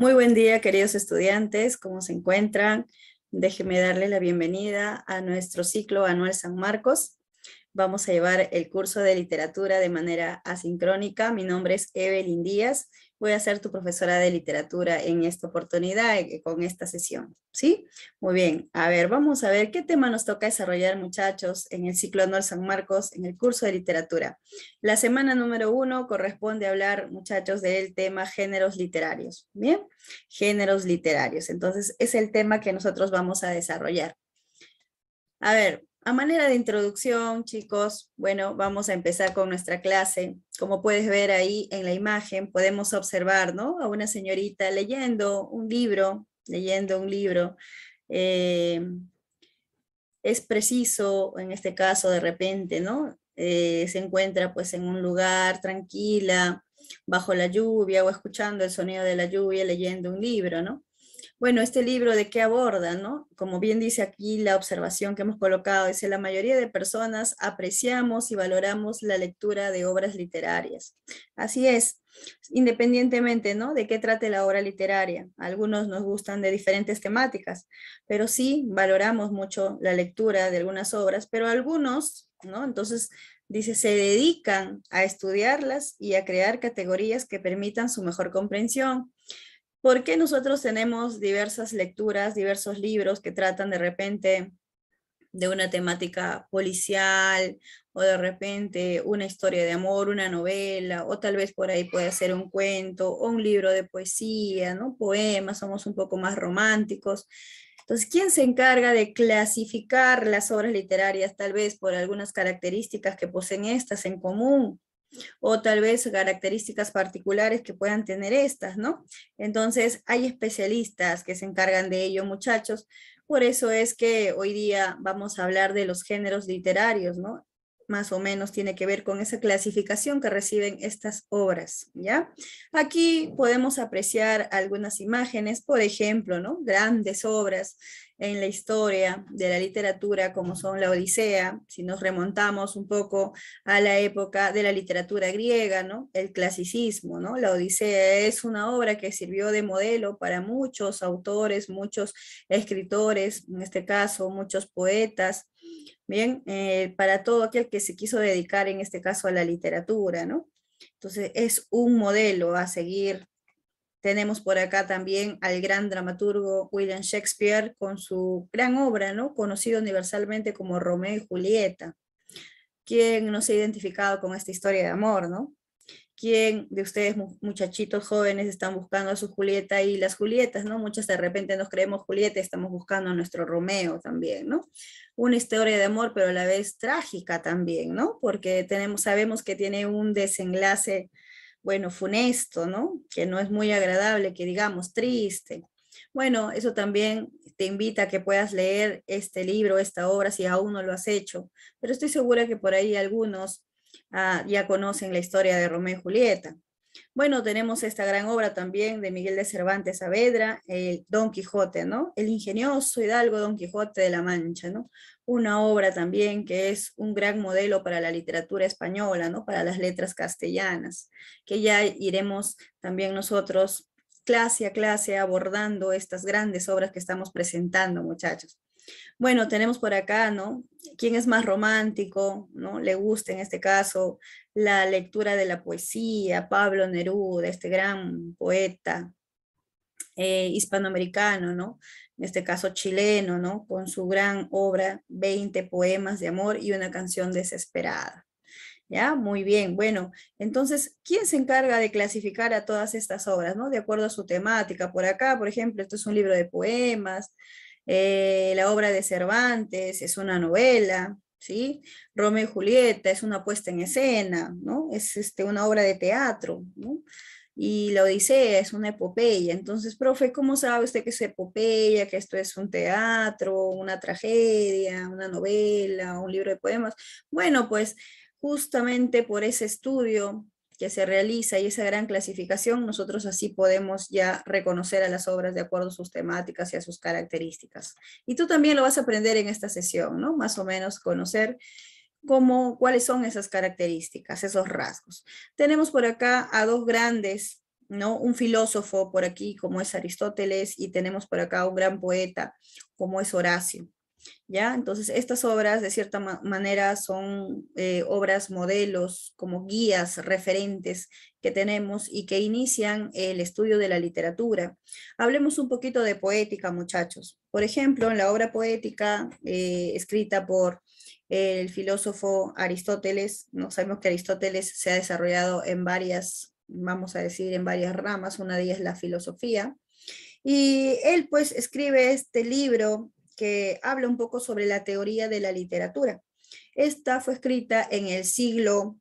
Muy buen día, queridos estudiantes, ¿cómo se encuentran? Déjenme darle la bienvenida a nuestro ciclo anual San Marcos. Vamos a llevar el curso de literatura de manera asincrónica. Mi nombre es Evelyn Díaz. Voy a ser tu profesora de literatura en esta oportunidad, eh, con esta sesión. ¿Sí? Muy bien. A ver, vamos a ver qué tema nos toca desarrollar, muchachos, en el ciclo Honor San Marcos, en el curso de literatura. La semana número uno corresponde hablar, muchachos, del tema géneros literarios. ¿Bien? Géneros literarios. Entonces, es el tema que nosotros vamos a desarrollar. A ver, a manera de introducción, chicos, bueno, vamos a empezar con nuestra clase. Como puedes ver ahí en la imagen, podemos observar a una señorita leyendo un libro, leyendo un libro. Eh, es preciso, en este caso, de repente, ¿no? Eh, se encuentra pues en un lugar tranquila, bajo la lluvia o escuchando el sonido de la lluvia, leyendo un libro, ¿no? bueno, este libro de qué aborda, ¿no? Como bien dice aquí la observación que hemos colocado, dice, la mayoría de personas apreciamos y valoramos la lectura de obras literarias. Así es, independientemente, ¿no? De qué trate la obra literaria. Algunos nos gustan de diferentes temáticas, pero sí valoramos mucho la lectura de algunas obras, pero algunos, ¿no? Entonces, dice, se dedican a estudiarlas y a crear categorías que permitan su mejor comprensión. ¿Por qué nosotros tenemos diversas lecturas, diversos libros que tratan de repente de una temática policial o de repente una historia de amor, una novela, o tal vez por ahí puede ser un cuento o un libro de poesía, ¿no? Poemas, somos un poco más románticos. Entonces, ¿quién se encarga de clasificar las obras literarias tal vez por algunas características que poseen estas en común? o tal vez características particulares que puedan tener estas, ¿no? Entonces, hay especialistas que se encargan de ello, muchachos. Por eso es que hoy día vamos a hablar de los géneros literarios, ¿no? más o menos tiene que ver con esa clasificación que reciben estas obras, ¿ya? Aquí podemos apreciar algunas imágenes, por ejemplo, ¿no? Grandes obras en la historia de la literatura como son la Odisea, si nos remontamos un poco a la época de la literatura griega, ¿no? El clasicismo, ¿no? La Odisea es una obra que sirvió de modelo para muchos autores, muchos escritores, en este caso muchos poetas, Bien, eh, para todo aquel que se quiso dedicar en este caso a la literatura, ¿no? Entonces es un modelo a seguir. Tenemos por acá también al gran dramaturgo William Shakespeare con su gran obra, ¿no? Conocido universalmente como Romeo y Julieta. quien nos ha identificado con esta historia de amor, no? quién de ustedes muchachitos jóvenes están buscando a su Julieta y las Julietas, ¿no? Muchas de repente nos creemos Julieta, estamos buscando a nuestro Romeo también, ¿no? Una historia de amor, pero a la vez trágica también, ¿no? Porque tenemos, sabemos que tiene un desenlace, bueno, funesto, ¿no? Que no es muy agradable, que digamos triste. Bueno, eso también te invita a que puedas leer este libro, esta obra, si aún no lo has hecho, pero estoy segura que por ahí algunos Ah, ya conocen la historia de Romeo y Julieta. Bueno, tenemos esta gran obra también de Miguel de Cervantes Saavedra, el Don Quijote, ¿no? El ingenioso hidalgo Don Quijote de la Mancha, ¿no? Una obra también que es un gran modelo para la literatura española, ¿no? Para las letras castellanas, que ya iremos también nosotros clase a clase abordando estas grandes obras que estamos presentando, muchachos. Bueno, tenemos por acá, ¿no? ¿Quién es más romántico, ¿no? Le gusta en este caso la lectura de la poesía, Pablo Neruda, este gran poeta eh, hispanoamericano, ¿no? En este caso chileno, ¿no? Con su gran obra, 20 poemas de amor y una canción desesperada. ¿Ya? Muy bien. Bueno, entonces, ¿quién se encarga de clasificar a todas estas obras, ¿no? De acuerdo a su temática. Por acá, por ejemplo, esto es un libro de poemas, eh, la obra de Cervantes es una novela, ¿sí? Romeo y Julieta es una puesta en escena, ¿no? Es este, una obra de teatro, ¿no? Y la Odisea es una epopeya. Entonces, profe, ¿cómo sabe usted que es epopeya, que esto es un teatro, una tragedia, una novela, un libro de poemas? Bueno, pues justamente por ese estudio que se realiza y esa gran clasificación, nosotros así podemos ya reconocer a las obras de acuerdo a sus temáticas y a sus características. Y tú también lo vas a aprender en esta sesión, ¿no? Más o menos conocer cómo, cuáles son esas características, esos rasgos. Tenemos por acá a dos grandes, ¿no? Un filósofo por aquí como es Aristóteles y tenemos por acá un gran poeta como es Horacio. ¿ya? Entonces, estas obras, de cierta manera, son eh, obras modelos, como guías, referentes que tenemos y que inician el estudio de la literatura. Hablemos un poquito de poética, muchachos. Por ejemplo, en la obra poética eh, escrita por el filósofo Aristóteles, no sabemos que Aristóteles se ha desarrollado en varias, vamos a decir, en varias ramas, una de ellas es la filosofía, y él pues escribe este libro que habla un poco sobre la teoría de la literatura. Esta fue escrita en el siglo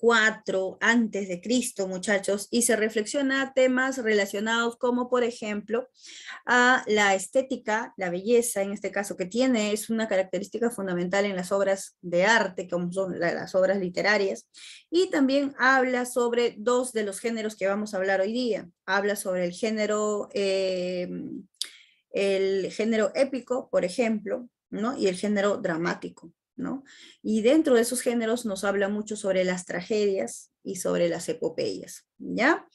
IV antes de Cristo, muchachos, y se reflexiona a temas relacionados como, por ejemplo, a la estética, la belleza, en este caso, que tiene, es una característica fundamental en las obras de arte, como son las obras literarias, y también habla sobre dos de los géneros que vamos a hablar hoy día. Habla sobre el género... Eh, el género épico, por ejemplo, ¿no? y el género dramático. ¿no? Y dentro de esos géneros nos habla mucho sobre las tragedias y sobre las epopeyas. ¿ya?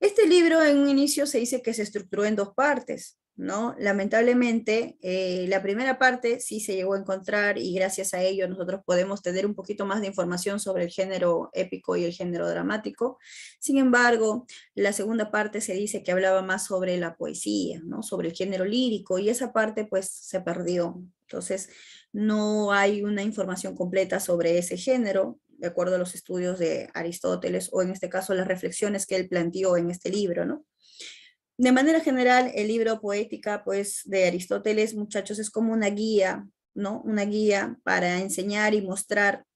Este libro en un inicio se dice que se estructuró en dos partes. Lamentablemente, eh, la primera parte sí se llegó a encontrar y gracias a ello nosotros podemos tener un poquito más de información sobre el género épico y el género dramático. Sin embargo, la segunda parte se dice que hablaba más sobre la poesía, Sobre el género lírico y esa parte pues se perdió. Entonces, no hay una información completa sobre ese género, de acuerdo a los estudios de Aristóteles o en este caso las reflexiones que él planteó en este libro, ¿no? De manera general, el libro Poética pues, de Aristóteles, muchachos, es como una guía, ¿no? Una guía para enseñar y mostrar,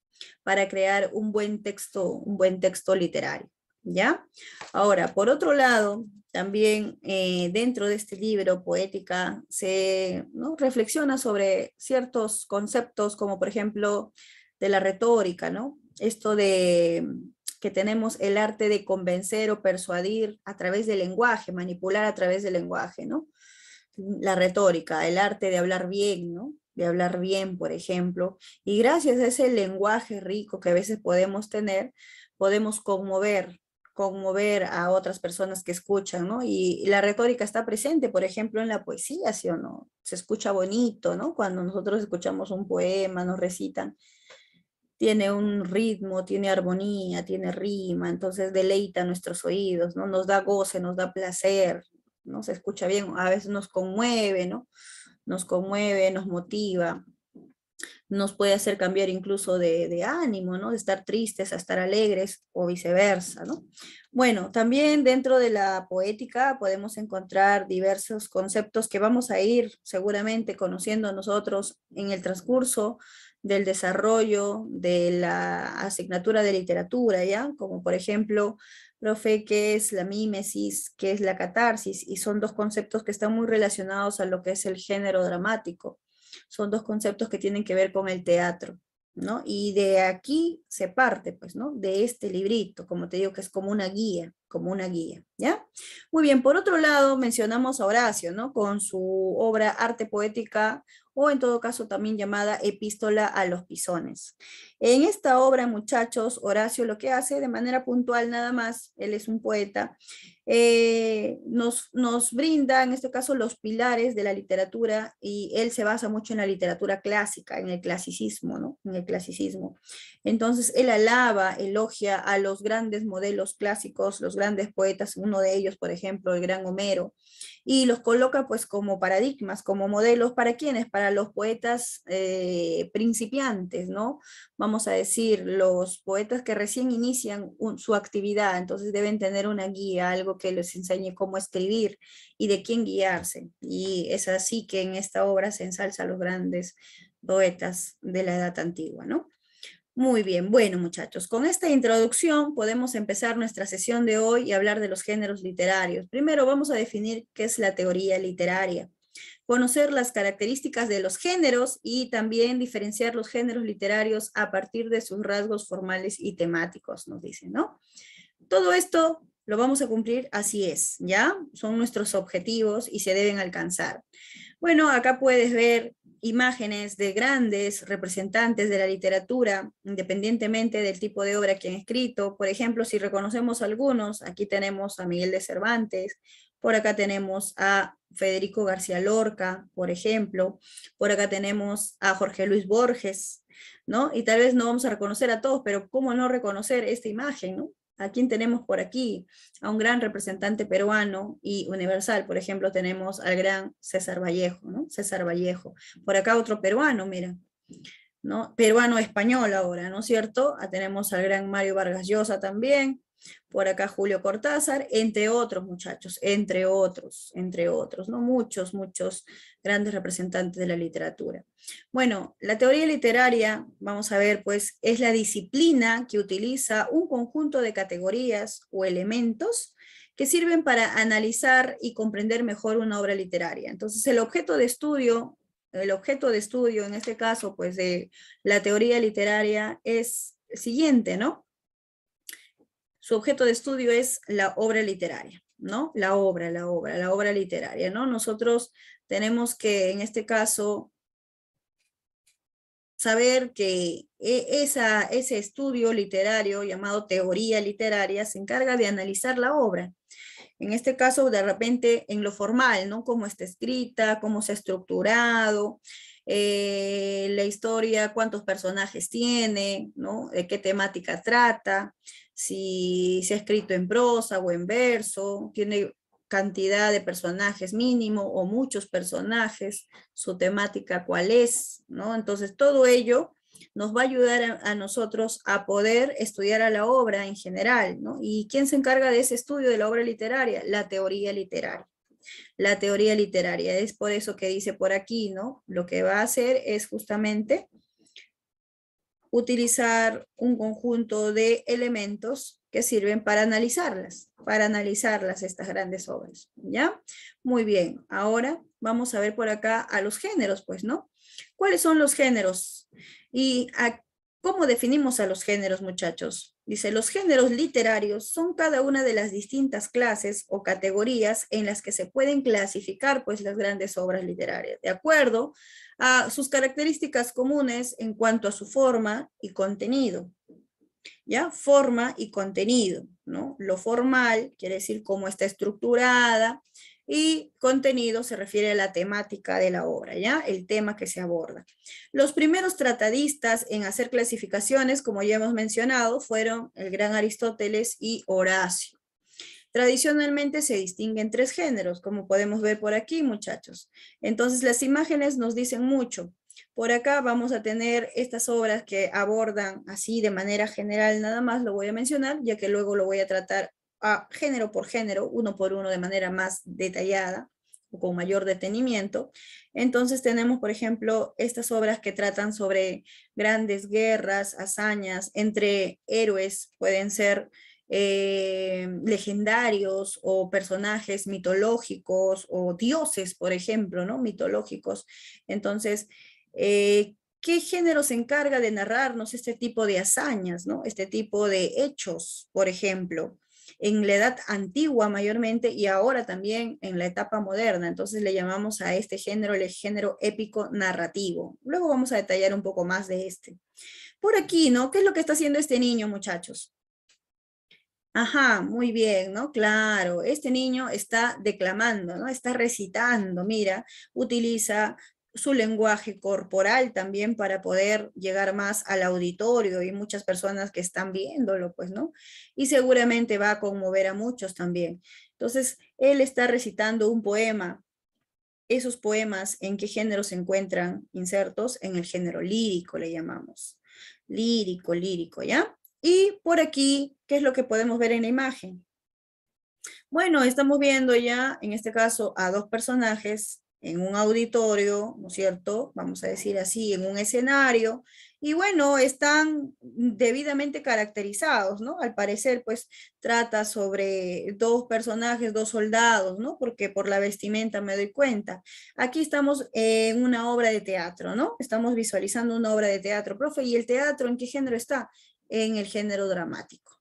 para crear un buen texto, un buen texto literario, ¿ya? Ahora, por otro lado, también eh, dentro de este libro Poética se reflexiona sobre ciertos conceptos, como por ejemplo de la retórica, ¿no? Esto de que tenemos el arte de convencer o persuadir a través del lenguaje, manipular a través del lenguaje, ¿no? La retórica, el arte de hablar bien, ¿no? De hablar bien, por ejemplo. Y gracias a ese lenguaje rico que a veces podemos tener, podemos conmover, conmover a otras personas que escuchan, ¿no? Y la retórica está presente, por ejemplo, en la poesía, ¿sí o no? Se escucha bonito, ¿no? Cuando nosotros escuchamos un poema, nos recitan tiene un ritmo, tiene armonía, tiene rima, entonces deleita nuestros oídos, ¿no? Nos da goce, nos da placer, ¿no? Se escucha bien, a veces nos conmueve, ¿no? Nos conmueve, nos motiva, nos puede hacer cambiar incluso de, ánimo, ¿no? De estar tristes a estar alegres o viceversa, Bueno, también dentro de la poética podemos encontrar diversos conceptos que vamos a ir seguramente conociendo nosotros en el transcurso del desarrollo de la asignatura de literatura, ¿ya? Como por ejemplo, profe, ¿qué es la mímesis? ¿Qué es la catarsis? Y son dos conceptos que están muy relacionados a lo que es el género dramático. Son dos conceptos que tienen que ver con el teatro, ¿no? Y de aquí se parte, pues, ¿no? De este librito, como te digo, que es como una guía como una guía, ¿ya? Muy bien, por otro lado, mencionamos a Horacio, ¿no? Con su obra Arte Poética, o en todo caso también llamada Epístola a los Pisones. En esta obra, muchachos, Horacio lo que hace de manera puntual nada más, él es un poeta, eh, nos, nos brinda en este caso los pilares de la literatura y él se basa mucho en la literatura clásica, en el clasicismo, ¿no? En el clasicismo. Entonces, él alaba, elogia a los grandes modelos clásicos, los grandes poetas, uno de ellos, por ejemplo, el gran Homero, y los coloca pues como paradigmas, como modelos, ¿para quienes, Para los poetas eh, principiantes, ¿no? Vamos a decir, los poetas que recién inician su actividad, entonces deben tener una guía, algo que les enseñe cómo escribir y de quién guiarse. Y es así que en esta obra se ensalza a los grandes poetas de la edad antigua, ¿no? Muy bien, bueno muchachos, con esta introducción podemos empezar nuestra sesión de hoy y hablar de los géneros literarios. Primero vamos a definir qué es la teoría literaria, conocer las características de los géneros y también diferenciar los géneros literarios a partir de sus rasgos formales y temáticos, nos dicen, ¿no? Todo esto lo vamos a cumplir así es, ¿ya? Son nuestros objetivos y se deben alcanzar. Bueno, acá puedes ver imágenes de grandes representantes de la literatura, independientemente del tipo de obra que han escrito. Por ejemplo, si reconocemos algunos, aquí tenemos a Miguel de Cervantes, por acá tenemos a Federico García Lorca, por ejemplo, por acá tenemos a Jorge Luis Borges, ¿no? Y tal vez no vamos a reconocer a todos, pero ¿cómo no reconocer esta imagen, ¿no? ¿A quién tenemos por aquí? A un gran representante peruano y universal, por ejemplo, tenemos al gran César Vallejo, ¿no? César Vallejo. Por acá otro peruano, mira, ¿no? Peruano-español ahora, ¿no es cierto? Ah, tenemos al gran Mario Vargas Llosa también, por acá Julio Cortázar, entre otros muchachos, entre otros, entre otros, ¿no? Muchos, muchos grandes representantes de la literatura. Bueno, la teoría literaria, vamos a ver, pues es la disciplina que utiliza un conjunto de categorías o elementos que sirven para analizar y comprender mejor una obra literaria. Entonces, el objeto de estudio, el objeto de estudio en este caso, pues de la teoría literaria es siguiente, ¿no? su objeto de estudio es la obra literaria, ¿no? La obra, la obra, la obra literaria, ¿no? Nosotros tenemos que, en este caso, saber que e, esa, ese estudio literario llamado teoría literaria se encarga de analizar la obra. En este caso, de repente, en lo formal, ¿no? Cómo está escrita, cómo se ha estructurado, eh, la historia, cuántos personajes tiene, ¿no? De eh, qué temática trata, si se ha escrito en prosa o en verso, tiene cantidad de personajes mínimo o muchos personajes, su temática cuál es, ¿no? Entonces todo ello nos va a ayudar a, nosotros a poder estudiar a la obra en general, ¿no? ¿Y quién se encarga de ese estudio de la obra literaria? La teoría literaria. La teoría literaria, es por eso que dice por aquí, ¿no? Lo que va a hacer es justamente utilizar un conjunto de elementos que sirven para analizarlas, para analizarlas estas grandes obras, ¿ya? Muy bien, ahora vamos a ver por acá a los géneros, pues, ¿no? ¿Cuáles son los géneros? ¿Y cómo definimos a los géneros, muchachos? Dice, los géneros literarios son cada una de las distintas clases o categorías en las que se pueden clasificar pues las grandes obras literarias, de acuerdo a sus características comunes en cuanto a su forma y contenido. ¿Ya? Forma y contenido, ¿no? Lo formal quiere decir cómo está estructurada y contenido se refiere a la temática de la obra, ¿ya? El tema que se aborda. Los primeros tratadistas en hacer clasificaciones, como ya hemos mencionado, fueron el gran Aristóteles y Horacio. Tradicionalmente se distinguen tres géneros, como podemos ver por aquí, muchachos. Entonces, las imágenes nos dicen mucho. Por acá vamos a tener estas obras que abordan así de manera general, nada más lo voy a mencionar, ya que luego lo voy a tratar a género por género, uno por uno de manera más detallada o con mayor detenimiento. Entonces tenemos, por ejemplo, estas obras que tratan sobre grandes guerras, hazañas entre héroes, pueden ser eh, legendarios o personajes mitológicos o dioses, por ejemplo, ¿no? Mitológicos. Entonces, eh, ¿qué género se encarga de narrarnos este tipo de hazañas, ¿no? Este tipo de hechos, por ejemplo, en la edad antigua mayormente y ahora también en la etapa moderna. Entonces le llamamos a este género el género épico narrativo. Luego vamos a detallar un poco más de este. Por aquí, ¿no? ¿Qué es lo que está haciendo este niño, muchachos? Ajá, muy bien, ¿no? Claro, este niño está declamando, ¿no? Está recitando, mira, utiliza su lenguaje corporal también para poder llegar más al auditorio y muchas personas que están viéndolo, pues, ¿no? Y seguramente va a conmover a muchos también. Entonces, él está recitando un poema. Esos poemas, ¿en qué género se encuentran insertos? En el género lírico, le llamamos. Lírico, lírico, ¿ya? Y por aquí, ¿qué es lo que podemos ver en la imagen? Bueno, estamos viendo ya, en este caso, a dos personajes en un auditorio, ¿no es cierto? Vamos a decir así, en un escenario. Y bueno, están debidamente caracterizados, ¿no? Al parecer, pues, trata sobre dos personajes, dos soldados, ¿no? Porque por la vestimenta me doy cuenta. Aquí estamos en una obra de teatro, ¿no? Estamos visualizando una obra de teatro, profe. ¿Y el teatro en qué género está? en el género dramático.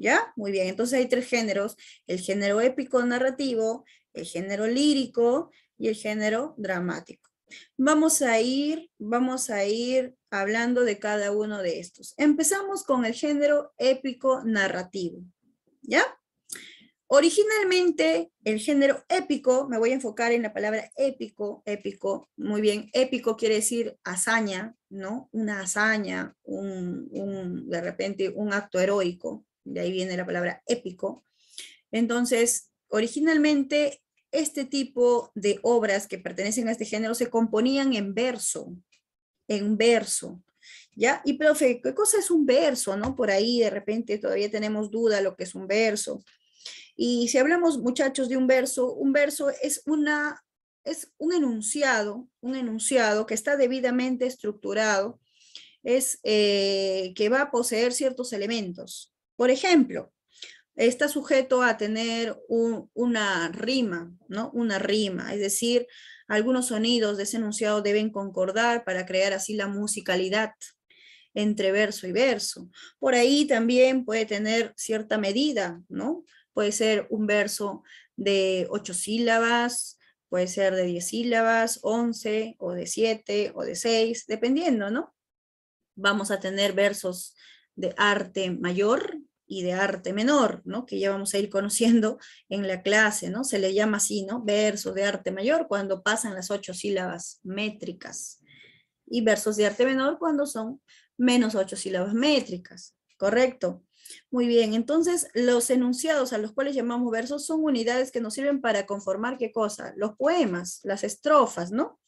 ¿Ya? Muy bien, entonces hay tres géneros, el género épico narrativo, el género lírico y el género dramático. Vamos a ir, vamos a ir hablando de cada uno de estos. Empezamos con el género épico narrativo, ¿ya? Originalmente, el género épico, me voy a enfocar en la palabra épico, épico, muy bien, épico quiere decir hazaña, ¿no? Una hazaña, un, un, de repente un acto heroico, de ahí viene la palabra épico. Entonces, originalmente, este tipo de obras que pertenecen a este género se componían en verso, en verso, ¿Ya? Y profe, ¿qué cosa es un verso? ¿No? Por ahí de repente todavía tenemos duda lo que es un verso. Y si hablamos, muchachos, de un verso, un verso es una es un enunciado, un enunciado que está debidamente estructurado, es eh, que va a poseer ciertos elementos. Por ejemplo, está sujeto a tener una rima, ¿no? Una rima, es decir, algunos sonidos de ese enunciado deben concordar para crear así la musicalidad entre verso y verso. Por ahí también puede tener cierta medida, ¿no? Puede ser un verso de ocho sílabas, puede ser de diez sílabas, once, o de siete, o de seis, dependiendo, ¿no? Vamos a tener versos de arte mayor y de arte menor, ¿no? Que ya vamos a ir conociendo en la clase, ¿no? Se le llama así, ¿no? Versos de arte mayor cuando pasan las ocho sílabas métricas y versos de arte menor cuando son menos ocho sílabas métricas, ¿correcto? Muy bien, entonces los enunciados a los cuales llamamos versos son unidades que nos sirven para conformar qué cosa? Los poemas, las estrofas, ¿no?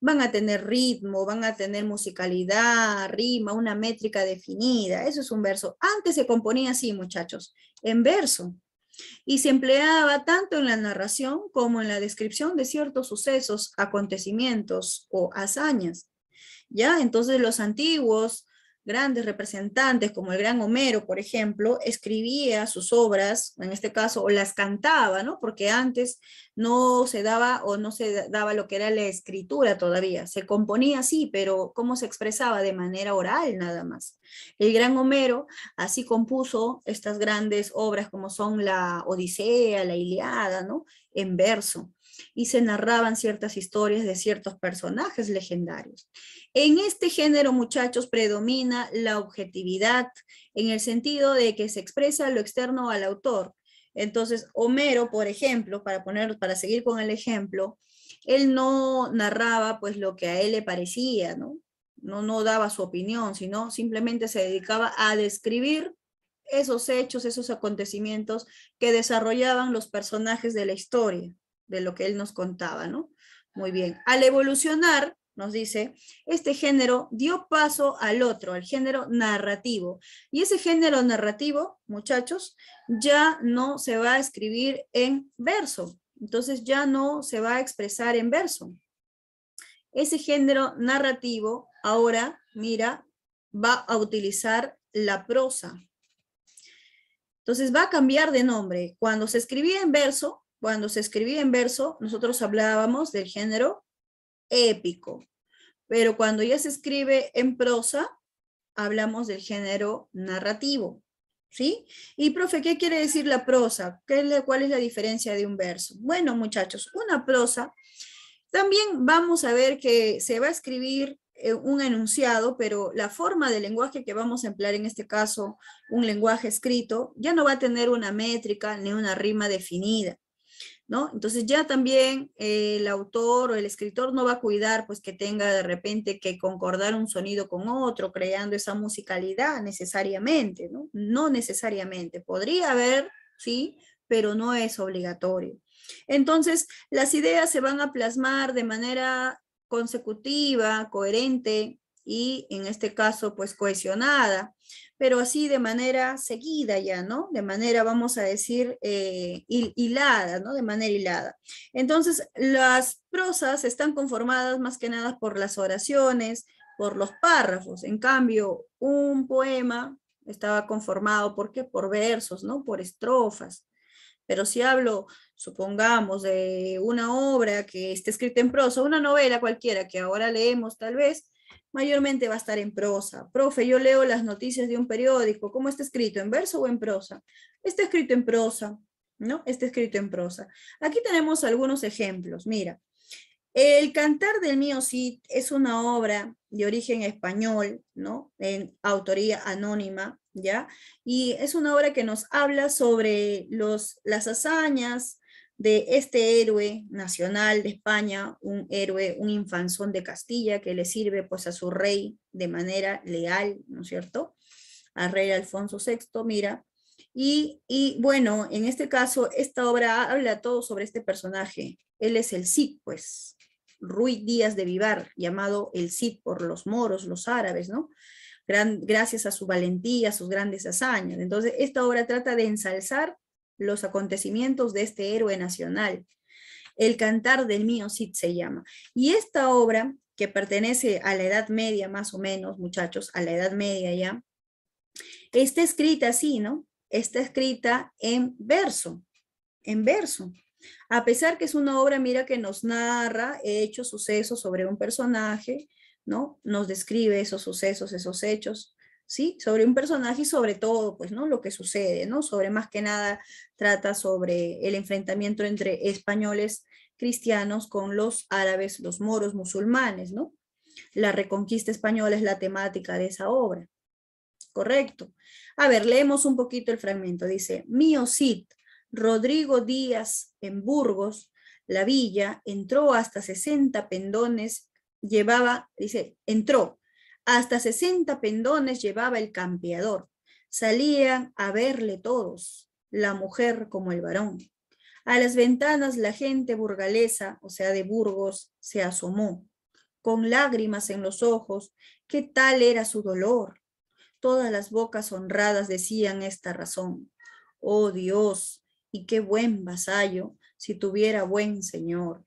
Van a tener ritmo, van a tener musicalidad, rima, una métrica definida. Eso es un verso. Antes se componía así, muchachos, en verso. Y se empleaba tanto en la narración como en la descripción de ciertos sucesos, acontecimientos o hazañas. ¿Ya? Entonces los antiguos grandes representantes como el gran Homero, por ejemplo, escribía sus obras, en este caso, o las cantaba, ¿no? Porque antes no se daba o no se daba lo que era la escritura todavía. Se componía así, pero cómo se expresaba de manera oral nada más. El gran Homero así compuso estas grandes obras como son la Odisea, la Iliada, ¿no? En verso y se narraban ciertas historias de ciertos personajes legendarios. En este género, muchachos, predomina la objetividad en el sentido de que se expresa lo externo al autor. Entonces, Homero, por ejemplo, para poner para seguir con el ejemplo, él no narraba pues lo que a él le parecía, ¿no? No, no daba su opinión, sino simplemente se dedicaba a describir esos hechos, esos acontecimientos que desarrollaban los personajes de la historia de lo que él nos contaba, ¿no? Muy bien. Al evolucionar, nos dice, este género dio paso al otro, al género narrativo. Y ese género narrativo, muchachos, ya no se va a escribir en verso. Entonces ya no se va a expresar en verso. Ese género narrativo ahora, mira, va a utilizar la prosa. Entonces va a cambiar de nombre. Cuando se escribía en verso, cuando se escribía en verso, nosotros hablábamos del género épico, pero cuando ya se escribe en prosa, hablamos del género narrativo, ¿sí? Y profe, ¿qué quiere decir la prosa? ¿Cuál es la diferencia de un verso? Bueno, muchachos, una prosa, también vamos a ver que se va a escribir eh, un enunciado, pero la forma de lenguaje que vamos a emplear en este caso, un lenguaje escrito, ya no va a tener una métrica ni una rima definida. ¿no? Entonces ya también eh, el autor o el escritor no va a cuidar pues que tenga de repente que concordar un sonido con otro, creando esa musicalidad necesariamente, ¿no? No necesariamente, podría haber, sí, pero no es obligatorio. Entonces, las ideas se van a plasmar de manera consecutiva, coherente y en este caso pues cohesionada pero así de manera seguida ya, ¿no? De manera, vamos a decir, eh, hilada, ¿no? De manera hilada. Entonces, las prosas están conformadas más que nada por las oraciones, por los párrafos. En cambio, un poema estaba conformado, ¿por qué? Por versos, ¿no? Por estrofas. Pero si hablo, supongamos, de una obra que esté escrita en prosa, una novela cualquiera que ahora leemos tal vez, mayormente va a estar en prosa. Profe, yo leo las noticias de un periódico, ¿cómo está escrito? ¿En verso o en prosa? Está escrito en prosa, ¿no? Está escrito en prosa. Aquí tenemos algunos ejemplos, mira. El Cantar del Mío Cid es una obra de origen español, ¿no? En autoría anónima, ¿ya? Y es una obra que nos habla sobre los, las hazañas, de este héroe nacional de España, un héroe, un infanzón de Castilla que le sirve pues a su rey de manera leal, ¿no es cierto? Al rey Alfonso VI, mira. Y, bueno, en este caso, esta obra habla todo sobre este personaje. Él es el Cid, pues, Ruy Díaz de Vivar, llamado el Cid por los moros, los árabes, ¿no? gracias a su valentía, a sus grandes hazañas. Entonces, esta obra trata de ensalzar los acontecimientos de este héroe nacional. El cantar del mío Cid se llama. Y esta obra, que pertenece a la Edad Media más o menos, muchachos, a la Edad Media ya, está escrita así, ¿no? Está escrita en verso, en verso. A pesar que es una obra, mira, que nos narra hechos, sucesos sobre un personaje, ¿no? Nos describe esos sucesos, esos hechos, ¿sí? Sobre un personaje y sobre todo, pues, ¿no? Lo que sucede, ¿no? Sobre más que nada trata sobre el enfrentamiento entre españoles cristianos con los árabes, los moros musulmanes, ¿no? La reconquista española es la temática de esa obra. Correcto. A ver, leemos un poquito el fragmento. Dice, Mío Cid, Rodrigo Díaz en Burgos, la villa, entró hasta 60 pendones, llevaba, dice, entró, hasta 60 pendones llevaba el campeador. Salían a verle todos, la mujer como el varón. A las ventanas la gente burgalesa, o sea, de Burgos, se asomó, con lágrimas en los ojos, qué tal era su dolor. Todas las bocas honradas decían esta razón. Oh Dios, y qué buen vasallo, si tuviera buen señor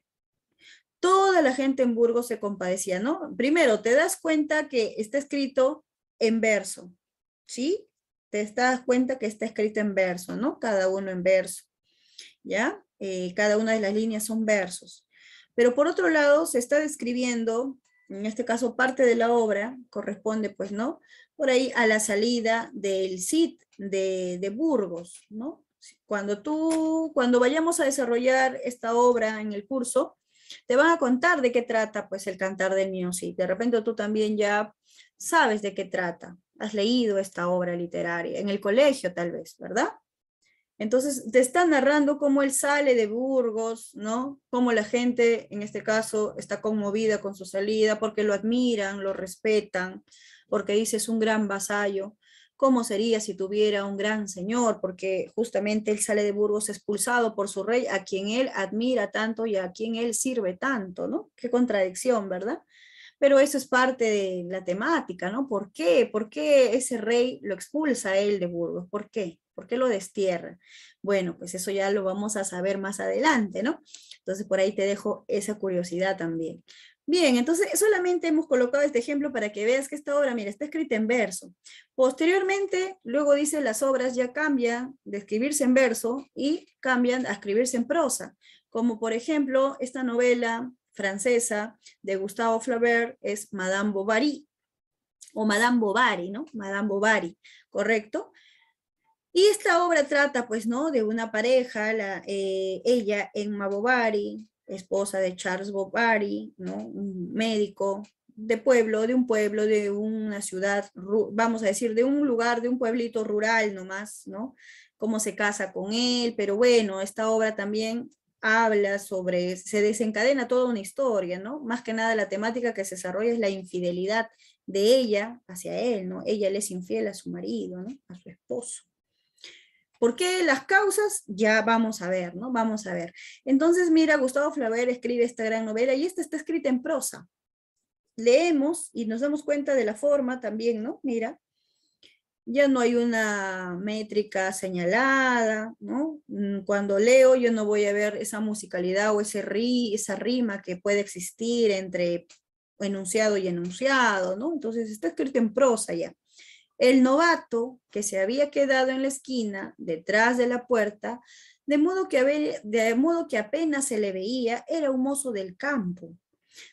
toda la gente en Burgos se compadecía, ¿no? Primero, te das cuenta que está escrito en verso, ¿sí? Te das cuenta que está escrito en verso, ¿no? Cada uno en verso, ¿ya? Eh, cada una de las líneas son versos. Pero por otro lado, se está describiendo, en este caso parte de la obra, corresponde pues, ¿no? Por ahí a la salida del CIT de, de Burgos, ¿no? Cuando tú, cuando vayamos a desarrollar esta obra en el curso, te van a contar de qué trata pues el cantar de music, De repente tú también ya sabes de qué trata, has leído esta obra literaria, en el colegio tal vez, ¿verdad? Entonces te están narrando cómo él sale de Burgos, ¿no? Cómo la gente, en este caso, está conmovida con su salida porque lo admiran, lo respetan, porque dices un gran vasallo cómo sería si tuviera un gran señor, porque justamente él sale de Burgos expulsado por su rey, a quien él admira tanto y a quien él sirve tanto, ¿no? Qué contradicción, ¿verdad? Pero eso es parte de la temática, ¿no? ¿Por qué? ¿Por qué ese rey lo expulsa él de Burgos? ¿Por qué? ¿Por qué lo destierra? Bueno, pues eso ya lo vamos a saber más adelante, ¿no? Entonces por ahí te dejo esa curiosidad también. Bien, entonces solamente hemos colocado este ejemplo para que veas que esta obra, mira, está escrita en verso. Posteriormente, luego dice las obras ya cambian de escribirse en verso y cambian a escribirse en prosa, como por ejemplo esta novela francesa de Gustavo Flaubert es Madame Bovary, o Madame Bovary, ¿no? Madame Bovary, ¿correcto? Y esta obra trata, pues, ¿no? De una pareja, la, eh, ella, Emma Bovary, esposa de Charles Bovary, ¿no? un médico de pueblo, de un pueblo, de una ciudad, vamos a decir, de un lugar, de un pueblito rural nomás, ¿no? Cómo se casa con él, pero bueno, esta obra también habla sobre, se desencadena toda una historia, ¿no? Más que nada la temática que se desarrolla es la infidelidad de ella hacia él, ¿no? Ella le es infiel a su marido, ¿no? A su esposo. ¿Por qué las causas? Ya vamos a ver, ¿no? Vamos a ver. Entonces, mira, Gustavo Flaubert escribe esta gran novela y esta está escrita en prosa. Leemos y nos damos cuenta de la forma también, ¿no? Mira, ya no hay una métrica señalada, ¿no? Mm, cuando leo yo no voy a ver esa musicalidad o ese esa rima que puede existir entre enunciado y enunciado, ¿no? Entonces está escrita en prosa ya el novato que se había quedado en la esquina, detrás de la puerta, de modo que, apenas se le veía, era un mozo del campo,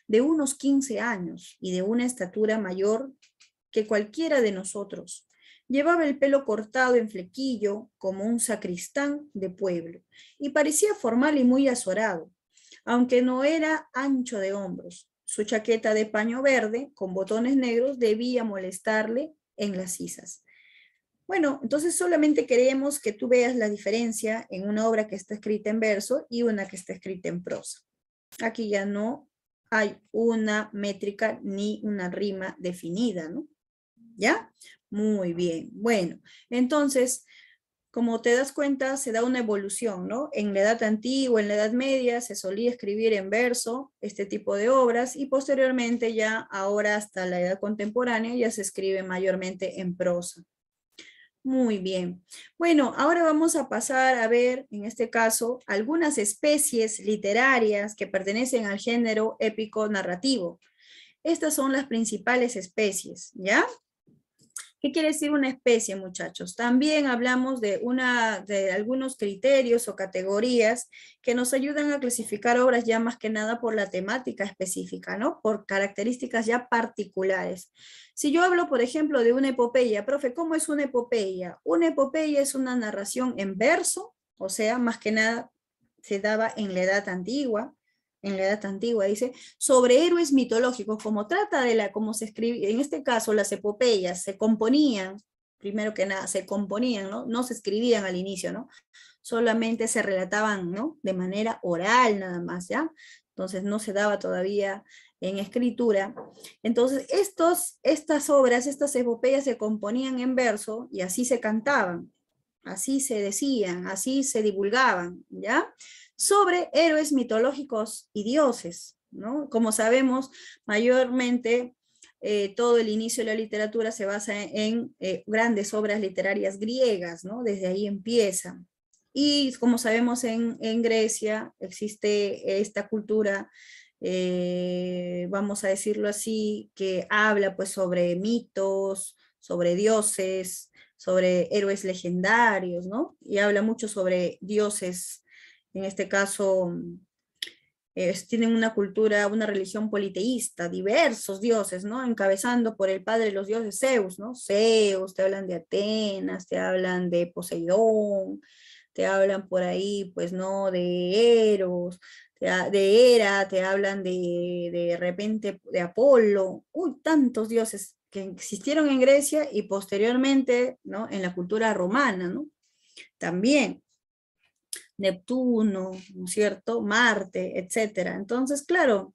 de unos 15 años y de una estatura mayor que cualquiera de nosotros. Llevaba el pelo cortado en flequillo como un sacristán de pueblo y parecía formal y muy azorado, aunque no era ancho de hombros. Su chaqueta de paño verde con botones negros debía molestarle en las isas Bueno, entonces solamente queremos que tú veas la diferencia en una obra que está escrita en verso y una que está escrita en prosa. Aquí ya no hay una métrica ni una rima definida, ¿no? ¿Ya? Muy bien. Bueno, entonces como te das cuenta, se da una evolución, ¿no? En la Edad Antigua, en la Edad Media, se solía escribir en verso este tipo de obras y posteriormente ya ahora hasta la Edad Contemporánea ya se escribe mayormente en prosa. Muy bien. Bueno, ahora vamos a pasar a ver, en este caso, algunas especies literarias que pertenecen al género épico narrativo. Estas son las principales especies, ¿ya? ¿Qué quiere decir una especie, muchachos? También hablamos de, una, de algunos criterios o categorías que nos ayudan a clasificar obras ya más que nada por la temática específica, ¿no? Por características ya particulares. Si yo hablo, por ejemplo, de una epopeya, profe, ¿cómo es una epopeya? Una epopeya es una narración en verso, o sea, más que nada se daba en la edad antigua en la edad antigua, dice, sobre héroes mitológicos, como trata de la, como se escribe, en este caso las epopeyas se componían, primero que nada, se componían, ¿no? No se escribían al inicio, ¿no? Solamente se relataban, ¿no? De manera oral nada más, ¿ya? Entonces no se daba todavía en escritura. Entonces estos, estas obras, estas epopeyas se componían en verso y así se cantaban, así se decían, así se divulgaban, ¿ya? sobre héroes mitológicos y dioses. ¿no? Como sabemos, mayormente eh, todo el inicio de la literatura se basa en, eh, grandes obras literarias griegas, ¿no? desde ahí empieza. Y como sabemos, en, Grecia existe esta cultura eh, vamos a decirlo así, que habla pues sobre mitos, sobre dioses, sobre héroes legendarios, ¿no? Y habla mucho sobre dioses en este caso, mm, tienen una cultura, una religión politeísta, diversos dioses, ¿no? Encabezando por el padre de los dioses Zeus, ¿no? Zeus, te hablan de Atenas, te hablan de Poseidón, te hablan por ahí, pues, ¿no? De Eros, de Hera, te hablan de, de repente de Apolo, uy, tantos dioses que existieron en Grecia y posteriormente, ¿no? En la cultura romana, ¿no? También. Neptuno, ¿no es cierto? Marte, etcétera. Entonces, claro,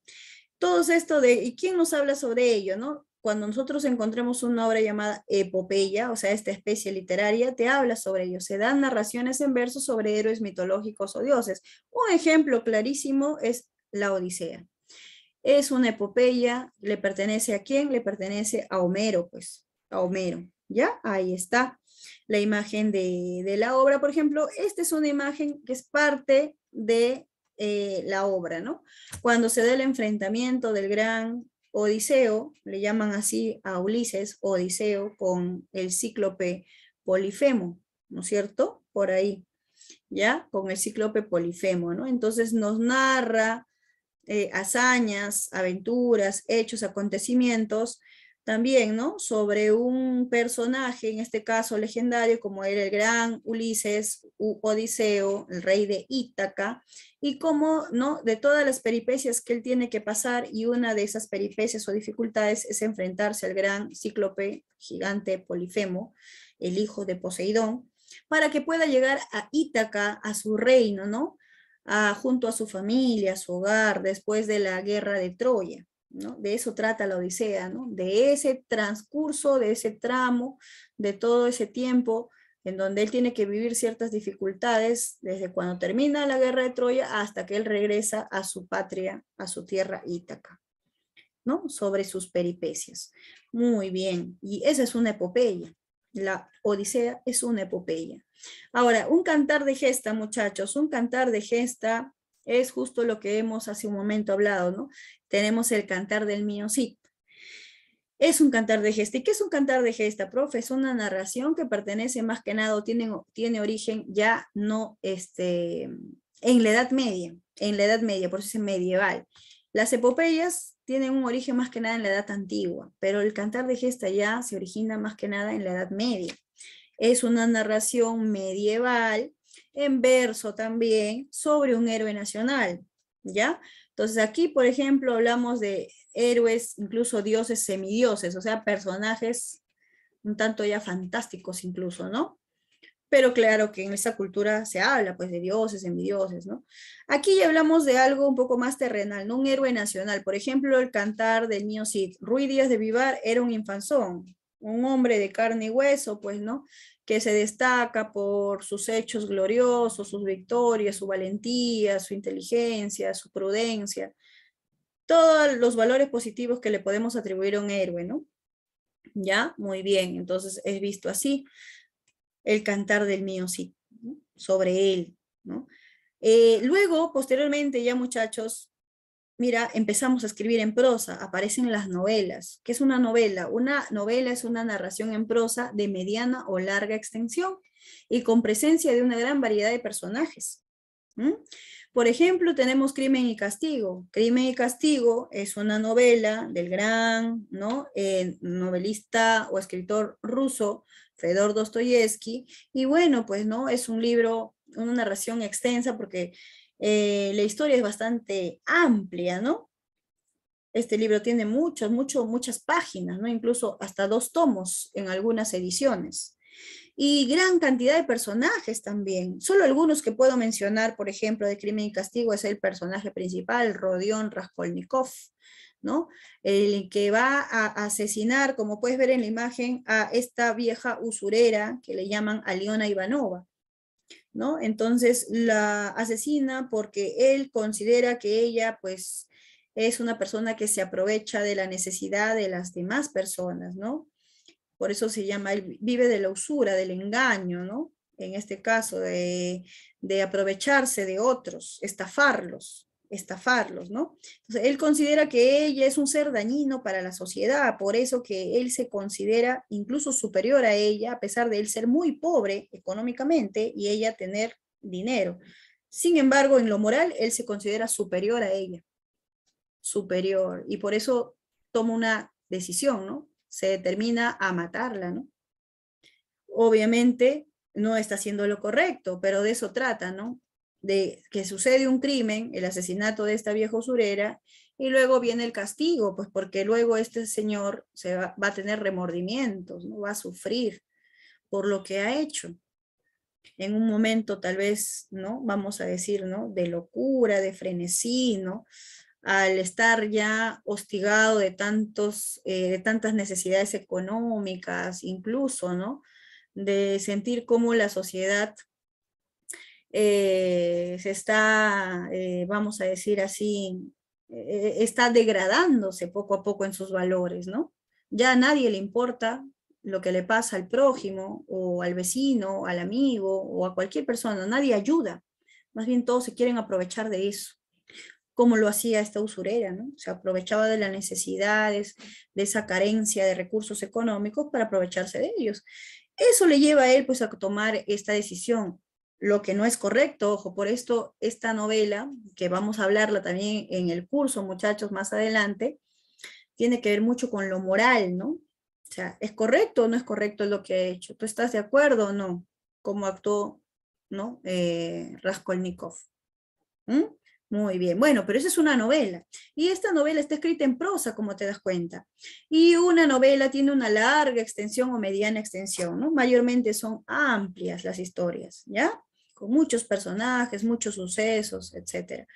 todo esto de, ¿y quién nos habla sobre ello, no? Cuando nosotros encontremos una obra llamada epopeya, o sea, esta especie literaria, te habla sobre ello. Se dan narraciones en versos sobre héroes mitológicos o dioses. Un ejemplo clarísimo es la Odisea. Es una epopeya, ¿le pertenece a quién? Le pertenece a Homero, pues, a Homero, ¿ya? Ahí está la imagen de, de la obra. Por ejemplo, esta es una imagen que es parte de eh, la obra, ¿no? Cuando se da el enfrentamiento del gran Odiseo, le llaman así a Ulises Odiseo con el cíclope Polifemo, ¿no es cierto? Por ahí, ¿ya? Con el cíclope Polifemo, ¿no? Entonces nos narra eh, hazañas, aventuras, hechos, acontecimientos también, ¿no? Sobre un personaje, en este caso legendario, como era el gran Ulises u Odiseo, el rey de Ítaca, y cómo, ¿no? De todas las peripecias que él tiene que pasar, y una de esas peripecias o dificultades es enfrentarse al gran cíclope gigante Polifemo, el hijo de Poseidón, para que pueda llegar a Ítaca, a su reino, ¿no? junto a su familia, a su hogar, después de la guerra de Troya. De eso trata la Odisea, De ese transcurso, de ese tramo, de todo ese tiempo en donde él tiene que vivir ciertas dificultades desde cuando termina la guerra de Troya hasta que él regresa a su patria, a su tierra Ítaca, ¿no? Sobre sus peripecias. Muy bien, y esa es una epopeya. La Odisea es una epopeya. Ahora, un cantar de gesta, muchachos, un cantar de gesta es justo lo que hemos hace un momento hablado, ¿no? Tenemos el cantar del mío Es un cantar de gesta. ¿Y qué es un cantar de gesta, profe? Es una narración que pertenece más que nada, o tiene, tiene origen ya no este, en la Edad Media, en la Edad Media, por eso es medieval. Las epopeyas tienen un origen más que nada en la Edad Antigua, pero el cantar de gesta ya se origina más que nada en la Edad Media. Es una narración medieval en verso también sobre un héroe nacional, ¿ya? Entonces aquí, por ejemplo, hablamos de héroes, incluso dioses, semidioses, o sea, personajes un tanto ya fantásticos incluso, ¿no? Pero claro que en esta cultura se habla pues de dioses, semidioses, ¿no? Aquí ya hablamos de algo un poco más terrenal, ¿no? Un héroe nacional, por ejemplo, el cantar del niño Cid, Ruiz Díaz de Vivar era un infanzón, un hombre de carne y hueso, pues, ¿no? que se destaca por sus hechos gloriosos, sus victorias, su valentía, su inteligencia, su prudencia, todos los valores positivos que le podemos atribuir a un héroe, ¿no? Ya, muy bien, entonces es visto así el cantar del mío sí, sobre él, ¿no? Eh, luego, posteriormente, ya muchachos, mira, empezamos a escribir en prosa, aparecen las novelas. ¿Qué es una novela? Una novela es una narración en prosa de mediana o larga extensión y con presencia de una gran variedad de personajes. Por ejemplo, tenemos Crimen y Castigo. Crimen y Castigo es una novela del gran ¿no? Eh, novelista o escritor ruso Fedor Dostoyevsky. Y bueno, pues no, es un libro, una narración extensa porque eh, la historia es bastante amplia, ¿no? Este libro tiene muchas, mucho, muchas páginas, ¿no? Incluso hasta dos tomos en algunas ediciones. Y gran cantidad de personajes también. Solo algunos que puedo mencionar, por ejemplo, de Crimen y Castigo es el personaje principal, Rodión Raskolnikov, ¿no? El que va a asesinar, como puedes ver en la imagen, a esta vieja usurera que le llaman Aliona Ivanova. ¿no? Entonces la asesina porque él considera que ella, pues, es una persona que se aprovecha de la necesidad de las demás personas, ¿no? Por eso se llama, él vive de la usura, del engaño, En este caso, de, de aprovecharse de otros, estafarlos, estafarlos, ¿no? él considera que ella es un ser dañino para la sociedad, por eso que él se considera incluso superior a ella, a pesar de él ser muy pobre económicamente y ella tener dinero. Sin embargo, en lo moral, él se considera superior a ella, superior, y por eso toma una decisión, ¿no? Se determina a matarla, ¿no? Obviamente no está haciendo lo correcto, pero de eso trata, ¿no? de que sucede un crimen, el asesinato de esta vieja usurera, y luego viene el castigo, pues porque luego este señor se va, a tener remordimientos, ¿no? va a sufrir por lo que ha hecho. En un momento tal vez, ¿no? Vamos a decir, ¿no? De locura, de frenesí, ¿no? Al estar ya hostigado de, tantos, eh, de tantas necesidades económicas, incluso, ¿no? De sentir cómo la sociedad eh, se está, eh, vamos a decir así, eh, está degradándose poco a poco en sus valores, ¿no? Ya a nadie le importa lo que le pasa al prójimo o al vecino, al amigo o a cualquier persona, nadie ayuda, más bien todos se quieren aprovechar de eso como lo hacía esta usurera, ¿no? Se aprovechaba de las necesidades, de esa carencia de recursos económicos para aprovecharse de ellos. Eso le lleva a él pues a tomar esta decisión, lo que no es correcto. Ojo, por esto esta novela, que vamos a hablarla también en el curso, muchachos, más adelante, tiene que ver mucho con lo moral, ¿no? O sea, ¿es correcto o no es correcto lo que ha hecho? ¿Tú estás de acuerdo o no? ¿Cómo actuó, ¿no? Eh, Raskolnikov. Muy bien, bueno, pero esa es una novela. Y esta novela está escrita en prosa, como te das cuenta. Y una novela tiene una larga extensión o mediana extensión, ¿no? Mayormente son amplias las historias, ¿ya? Con muchos personajes, muchos sucesos, etc.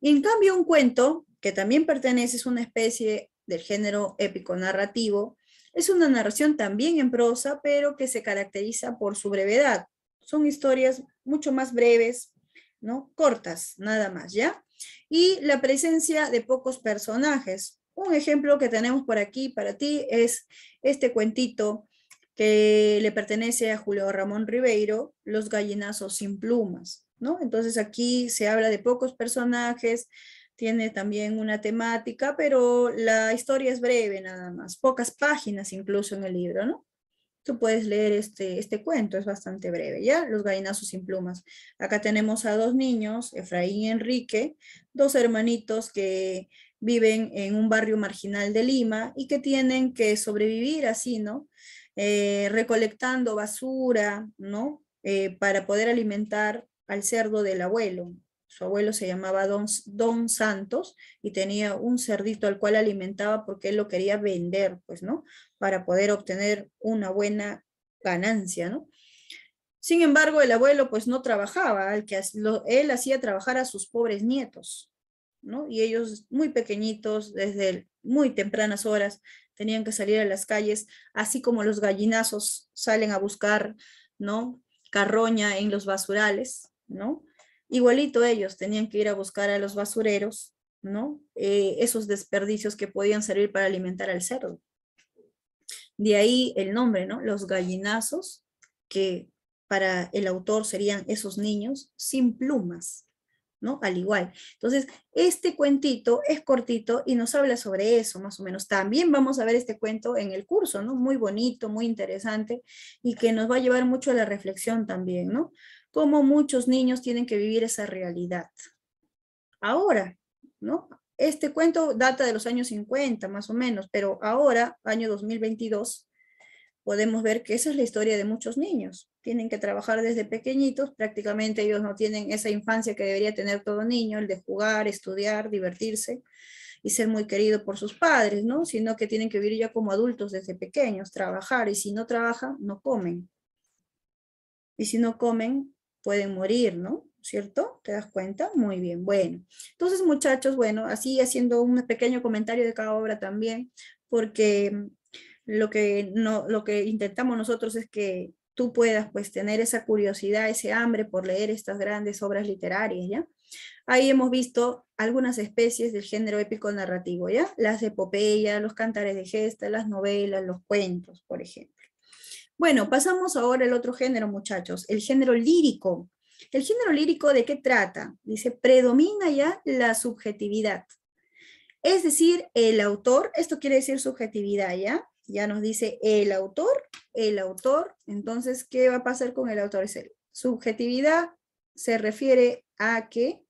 Y en cambio un cuento, que también pertenece, es una especie del género épico narrativo, es una narración también en prosa, pero que se caracteriza por su brevedad. Son historias mucho más breves, ¿no? Cortas, nada más, ¿ya? Y la presencia de pocos personajes. Un ejemplo que tenemos por aquí para ti es este cuentito que le pertenece a Julio Ramón Ribeiro, Los gallinazos sin plumas, ¿no? Entonces aquí se habla de pocos personajes, tiene también una temática, pero la historia es breve nada más, pocas páginas incluso en el libro, ¿no? tú puedes leer este, este cuento, es bastante breve, ¿ya? Los gallinazos sin plumas. Acá tenemos a dos niños, Efraín y Enrique, dos hermanitos que viven en un barrio marginal de Lima y que tienen que sobrevivir así, ¿no? Eh, recolectando basura, ¿no? Eh, para poder alimentar al cerdo del abuelo, su abuelo se llamaba Don, Don Santos y tenía un cerdito al cual alimentaba porque él lo quería vender, pues, ¿no? Para poder obtener una buena ganancia, ¿no? Sin embargo, el abuelo pues no trabajaba, que, él hacía trabajar a sus pobres nietos, ¿no? Y ellos muy pequeñitos, desde muy tempranas horas, tenían que salir a las calles, así como los gallinazos salen a buscar, ¿no? Carroña en los basurales, ¿no? Igualito ellos tenían que ir a buscar a los basureros, ¿no? Eh, esos desperdicios que podían servir para alimentar al cerdo. De ahí el nombre, ¿no? Los gallinazos, que para el autor serían esos niños sin plumas, ¿no? Al igual. Entonces, este cuentito es cortito y nos habla sobre eso, más o menos. También vamos a ver este cuento en el curso, ¿no? Muy bonito, muy interesante y que nos va a llevar mucho a la reflexión también, ¿no? cómo muchos niños tienen que vivir esa realidad. Ahora, ¿no? Este cuento data de los años 50, más o menos, pero ahora, año 2022, podemos ver que esa es la historia de muchos niños. Tienen que trabajar desde pequeñitos, prácticamente ellos no tienen esa infancia que debería tener todo niño, el de jugar, estudiar, divertirse y ser muy querido por sus padres, ¿no? Sino que tienen que vivir ya como adultos desde pequeños, trabajar, y si no trabajan, no comen. Y si no comen, pueden morir, ¿no? ¿Cierto? ¿Te das cuenta? Muy bien, bueno. Entonces, muchachos, bueno, así haciendo un pequeño comentario de cada obra también, porque mm, lo que, no, lo que intentamos nosotros es que tú puedas pues tener esa curiosidad, ese hambre por leer estas grandes obras literarias, ¿ya? Ahí hemos visto algunas especies del género épico narrativo, ¿ya? Las epopeyas, los cantares de gesta, las novelas, los cuentos, por ejemplo. Bueno, pasamos ahora al otro género, muchachos, el género lírico. ¿El género lírico de qué trata? Dice, predomina ya la subjetividad. Es decir, el autor, esto quiere decir subjetividad, ¿ya? Ya nos dice el autor, el autor. Entonces, ¿qué va a pasar con el autor? Es el, subjetividad se refiere a que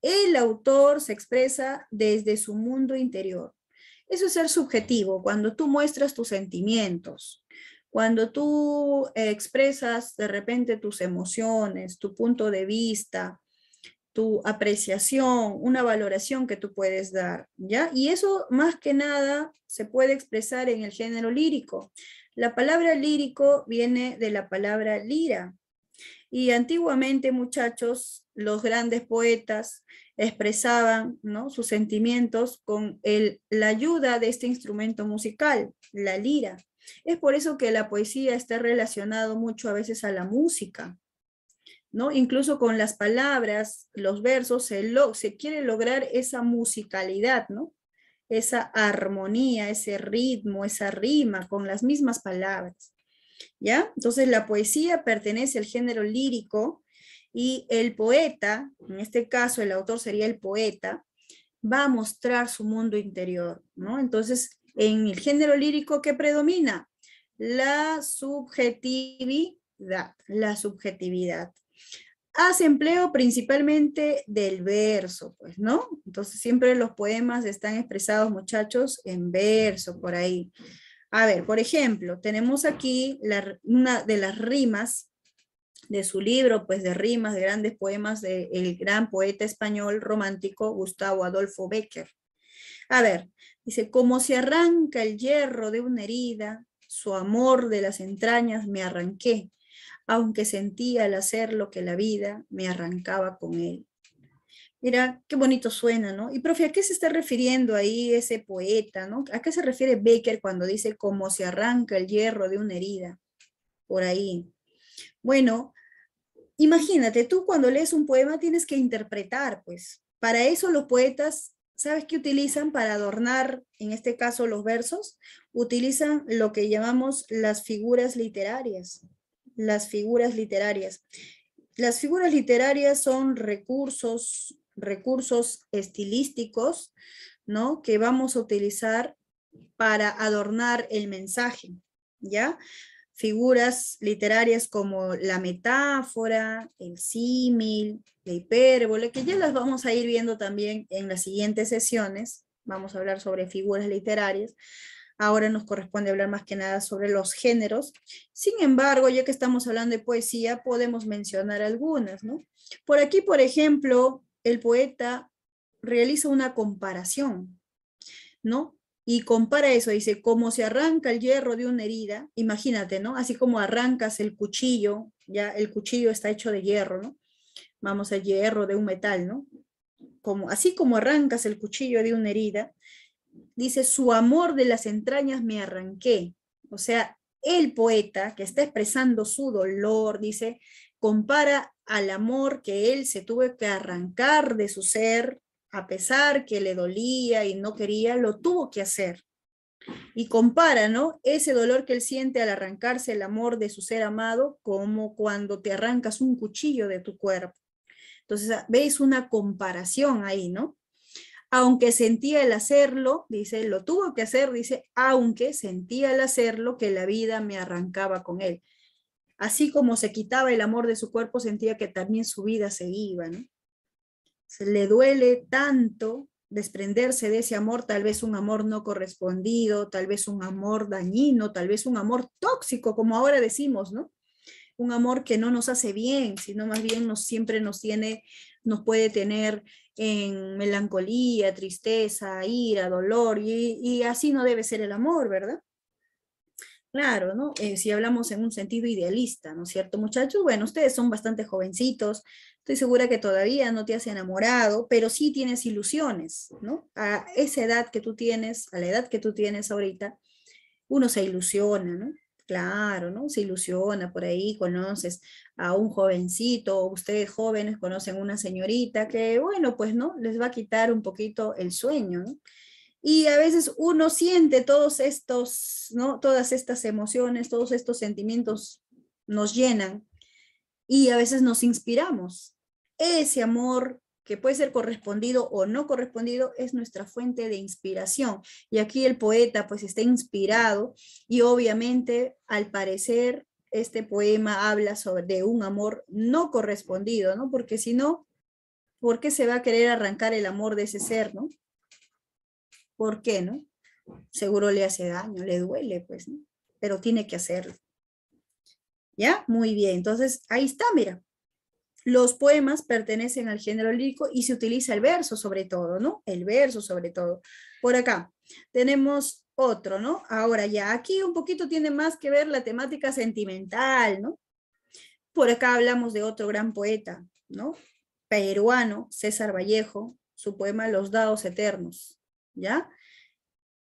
el autor se expresa desde su mundo interior. Eso es ser subjetivo, cuando tú muestras tus sentimientos, cuando tú eh, expresas de repente tus emociones, tu punto de vista, tu apreciación, una valoración que tú puedes dar, ¿ya? Y eso más que nada se puede expresar en el género lírico. La palabra lírico viene de la palabra lira. Y antiguamente, muchachos, los grandes poetas expresaban sus sentimientos con la ayuda de este instrumento musical, la lira. Es por eso que la poesía está relacionado mucho a veces a la música, ¿no? Incluso con las palabras, los versos, se, lo, se quiere lograr esa musicalidad, ¿no? Esa armonía, ese ritmo, esa rima con las mismas palabras, ¿ya? Entonces la poesía pertenece al género lírico y el poeta, en este caso el autor sería el poeta, va a mostrar su mundo interior, ¿no? Entonces en el género lírico que predomina la subjetividad, la subjetividad. Hace empleo principalmente del verso, pues, ¿no? Entonces siempre los poemas están expresados, muchachos, en verso, por ahí. A ver, por ejemplo, tenemos aquí una de las rimas de su libro, pues de rimas, de grandes poemas del gran poeta español romántico Gustavo Adolfo Becker. A ver, dice, como se arranca el hierro de una herida, su amor de las entrañas me arranqué, aunque sentía al hacer lo que la vida me arrancaba con él. Mira, qué bonito suena, ¿no? Y profe, ¿a qué se está refiriendo ahí ese poeta, ¿no? ¿A qué se refiere Baker cuando dice como se arranca el hierro de una herida? Por ahí. Bueno, imagínate, tú cuando lees un poema tienes que interpretar, pues. Para eso los poetas ¿sabes qué utilizan para adornar, en este caso, los versos? Utilizan lo que llamamos las figuras literarias. Las figuras literarias. Las figuras literarias son recursos, recursos estilísticos, ¿no? Que vamos a utilizar para adornar el mensaje, ¿ya? figuras literarias como la metáfora, el símil, la hipérbole, que ya las vamos a ir viendo también en las siguientes sesiones. Vamos a hablar sobre figuras literarias. Ahora nos corresponde hablar más que nada sobre los géneros. Sin embargo, ya que estamos hablando de poesía, podemos mencionar algunas, ¿no? Por aquí, por ejemplo, el poeta realiza una comparación, ¿no? y compara eso, dice, como se arranca el hierro de una herida, imagínate, ¿no? Así como arrancas el cuchillo, ya el cuchillo está hecho de hierro, ¿no? Vamos a hierro de un metal, ¿no? Como, así como arrancas el cuchillo de una herida, dice, su amor de las entrañas me arranqué. O sea, el poeta que está expresando su dolor, dice, compara al amor que él se tuvo que arrancar de su ser, a pesar que le dolía y no quería, lo tuvo que hacer. Y compara, ¿no? Ese dolor que él siente al arrancarse el amor de su ser amado, como cuando te arrancas un cuchillo de tu cuerpo. Entonces, ah, veis una comparación ahí, ¿no? Aunque sentía el hacerlo, dice, lo tuvo que hacer, dice, aunque sentía el hacerlo que la vida me arrancaba con él. Así como se quitaba el amor de su cuerpo, sentía que también su vida se iba, ¿no? le duele tanto desprenderse de ese amor, tal vez un amor no correspondido, tal vez un amor dañino, tal vez un amor tóxico, como ahora decimos, ¿no? Un amor que no nos hace bien, sino más bien nos siempre nos tiene, nos puede tener en melancolía, tristeza, ira, dolor, y así no debe ser el amor, ¿verdad? Claro, ¿no? Eh, si hablamos en un sentido idealista, ¿no es cierto, muchachos? Bueno, ustedes son bastante jovencitos, estoy segura que todavía no te has enamorado, pero sí tienes ilusiones, ¿no? A esa edad que tú tienes, a la edad que tú tienes ahorita, uno se ilusiona, ¿no? Claro, ¿no? Se ilusiona por ahí, conoces a un jovencito, ustedes jóvenes conocen una señorita que, bueno, pues no, les va a quitar un poquito el sueño, ¿no? Y a veces uno siente todos estos, ¿no? Todas estas emociones, todos estos sentimientos nos llenan y a veces nos inspiramos. Ese amor que puede ser correspondido o no correspondido es nuestra fuente de inspiración. Y aquí el poeta pues está inspirado y obviamente al parecer este poema habla sobre de un amor no correspondido, ¿no? Porque si no, ¿por qué se va a querer arrancar el amor de ese ser, ¿no? ¿Por qué, no? Seguro le hace daño, le duele, pues, Pero tiene que hacerlo. ¿Ya? Muy bien. Entonces, ahí está, mira. Los poemas pertenecen al género lírico y se utiliza el verso sobre todo, ¿no? El verso sobre todo. Por acá tenemos otro, ¿no? Ahora ya, aquí un poquito tiene más que ver la temática sentimental, ¿no? Por acá hablamos de otro gran poeta, ¿no? Peruano, César Vallejo, su poema Los Dados Eternos. ¿ya?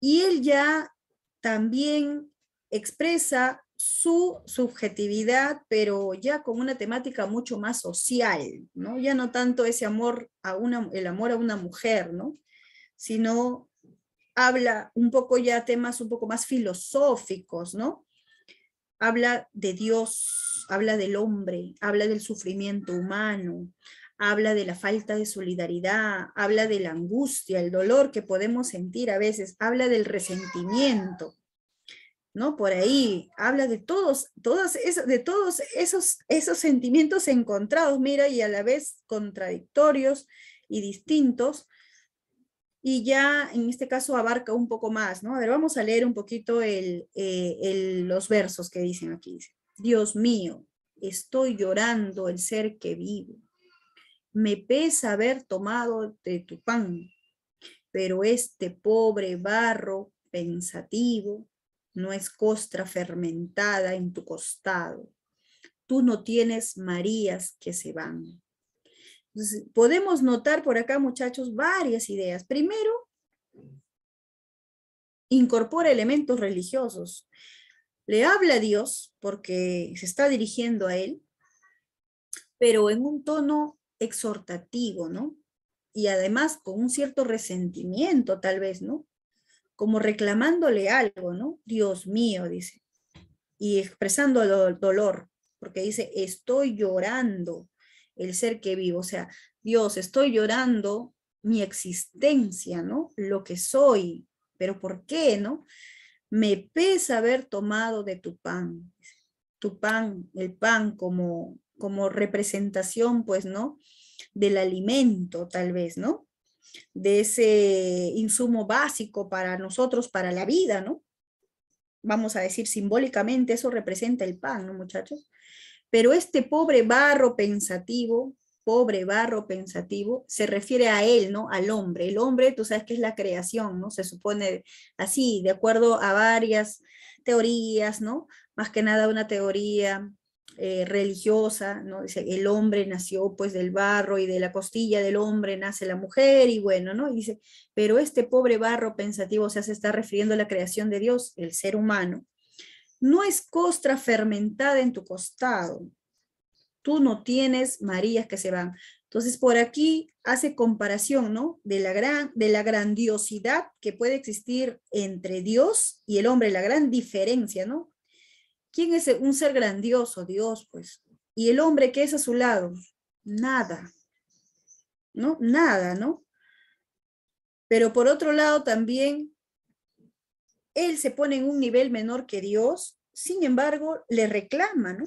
Y él ya también expresa su subjetividad, pero ya con una temática mucho más social, ¿no? Ya no tanto ese amor a una, el amor a una mujer, ¿no? Sino habla un poco ya temas un poco más filosóficos, ¿no? Habla de Dios, habla del hombre, habla del sufrimiento humano, habla de la falta de solidaridad, habla de la angustia, el dolor que podemos sentir a veces, habla del resentimiento, ¿no? Por ahí, habla de todos, todas esos, de todos esos, esos sentimientos encontrados, mira, y a la vez contradictorios y distintos, y ya en este caso abarca un poco más, ¿no? A ver, vamos a leer un poquito el, eh, los versos que dicen aquí. dice, Dios mío, estoy llorando el ser que vivo me pesa haber tomado de tu pan, pero este pobre barro pensativo no es costra fermentada en tu costado. Tú no tienes Marías que se van. podemos notar por acá, muchachos, varias ideas. Primero, incorpora elementos religiosos. Le habla a Dios porque se está dirigiendo a él, pero en un tono exhortativo, ¿no? Y además con un cierto resentimiento, tal vez, ¿no? Como reclamándole algo, ¿no? Dios mío, dice. Y expresando el dolor, porque dice, estoy llorando el ser que vivo. O sea, Dios, estoy llorando mi existencia, ¿no? Lo que soy, pero ¿por qué, no? Me pesa haber tomado de tu pan, tu pan, el pan como como representación, pues, ¿no? Del alimento, tal vez, ¿no? De ese insumo básico para nosotros, para la vida, ¿no? Vamos a decir simbólicamente, eso representa el pan, ¿no, muchachos? Pero este pobre barro pensativo, pobre barro pensativo, se refiere a él, ¿no? Al hombre. El hombre, tú sabes que es la creación, ¿no? Se supone así, de acuerdo a varias teorías, ¿no? Más que nada una teoría eh, religiosa, ¿no? Dice, el hombre nació pues del barro y de la costilla del hombre nace la mujer y bueno, ¿no? Y dice, pero este pobre barro pensativo, o sea, se está refiriendo a la creación de Dios, el ser humano. No es costra fermentada en tu costado. Tú no tienes Marías que se van. Entonces, por aquí hace comparación, ¿no? De la, gran, de la grandiosidad que puede existir entre Dios y el hombre, la gran diferencia, ¿no? ¿Quién es un ser grandioso? Dios, pues. Y el hombre que es a su lado, nada. ¿No? Nada, ¿no? Pero por otro lado también, él se pone en un nivel menor que Dios, sin embargo, le reclama, ¿no?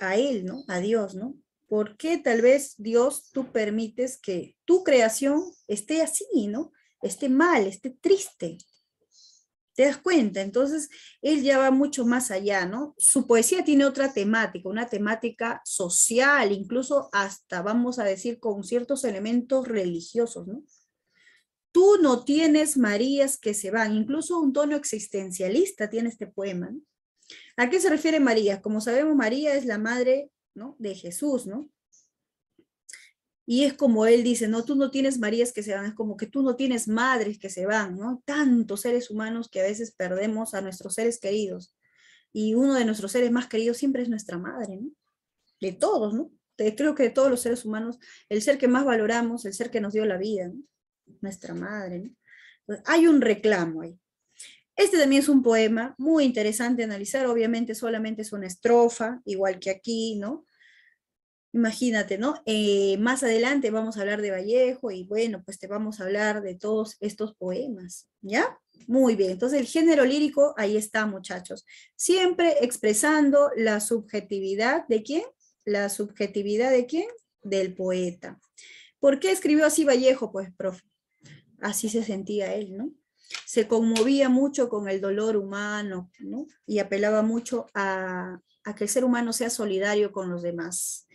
A él, ¿no? A Dios, ¿no? ¿Por qué tal vez Dios tú permites que tu creación esté así, ¿no? Esté mal, esté triste, ¿Te das cuenta? Entonces, él ya va mucho más allá, ¿no? Su poesía tiene otra temática, una temática social, incluso hasta, vamos a decir, con ciertos elementos religiosos, ¿no? Tú no tienes Marías que se van, incluso un tono existencialista tiene este poema. ¿no? ¿A qué se refiere María? Como sabemos, María es la madre ¿no? de Jesús, ¿no? Y es como él dice, no, tú no tienes Marías que se van, es como que tú no tienes madres que se van, ¿no? Tantos seres humanos que a veces perdemos a nuestros seres queridos. Y uno de nuestros seres más queridos siempre es nuestra madre, ¿no? De todos, ¿no? creo que de todos los seres humanos, el ser que más valoramos, el ser que nos dio la vida, ¿no? nuestra madre, ¿no? hay un reclamo ahí. Este también es un poema muy interesante analizar, obviamente solamente es una estrofa, igual que aquí, ¿no? Imagínate, ¿no? Eh, más adelante vamos a hablar de Vallejo y bueno, pues te vamos a hablar de todos estos poemas, ¿ya? Muy bien, entonces el género lírico ahí está, muchachos. Siempre expresando la subjetividad de quién? La subjetividad de quién? Del poeta. ¿Por qué escribió así Vallejo? Pues, profe, así se sentía él, ¿no? Se conmovía mucho con el dolor humano, ¿no? Y apelaba mucho a, a que el ser humano sea solidario con los demás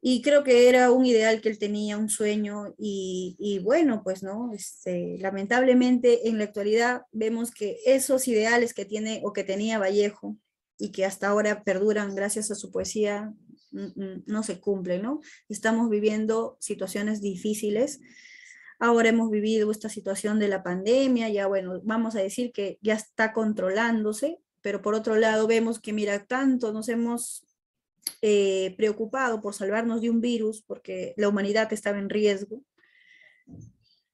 y creo que era un ideal que él tenía, un sueño, y, bueno, pues no, este, lamentablemente en la actualidad vemos que esos ideales que tiene o que tenía Vallejo y que hasta ahora perduran gracias a su poesía, mm, mm, no se cumplen, ¿no? Estamos viviendo situaciones difíciles. Ahora hemos vivido esta situación de la pandemia, ya bueno, vamos a decir que ya está controlándose, pero por otro lado vemos que, mira, tanto nos hemos eh, preocupado por salvarnos de un virus, porque la humanidad estaba en riesgo.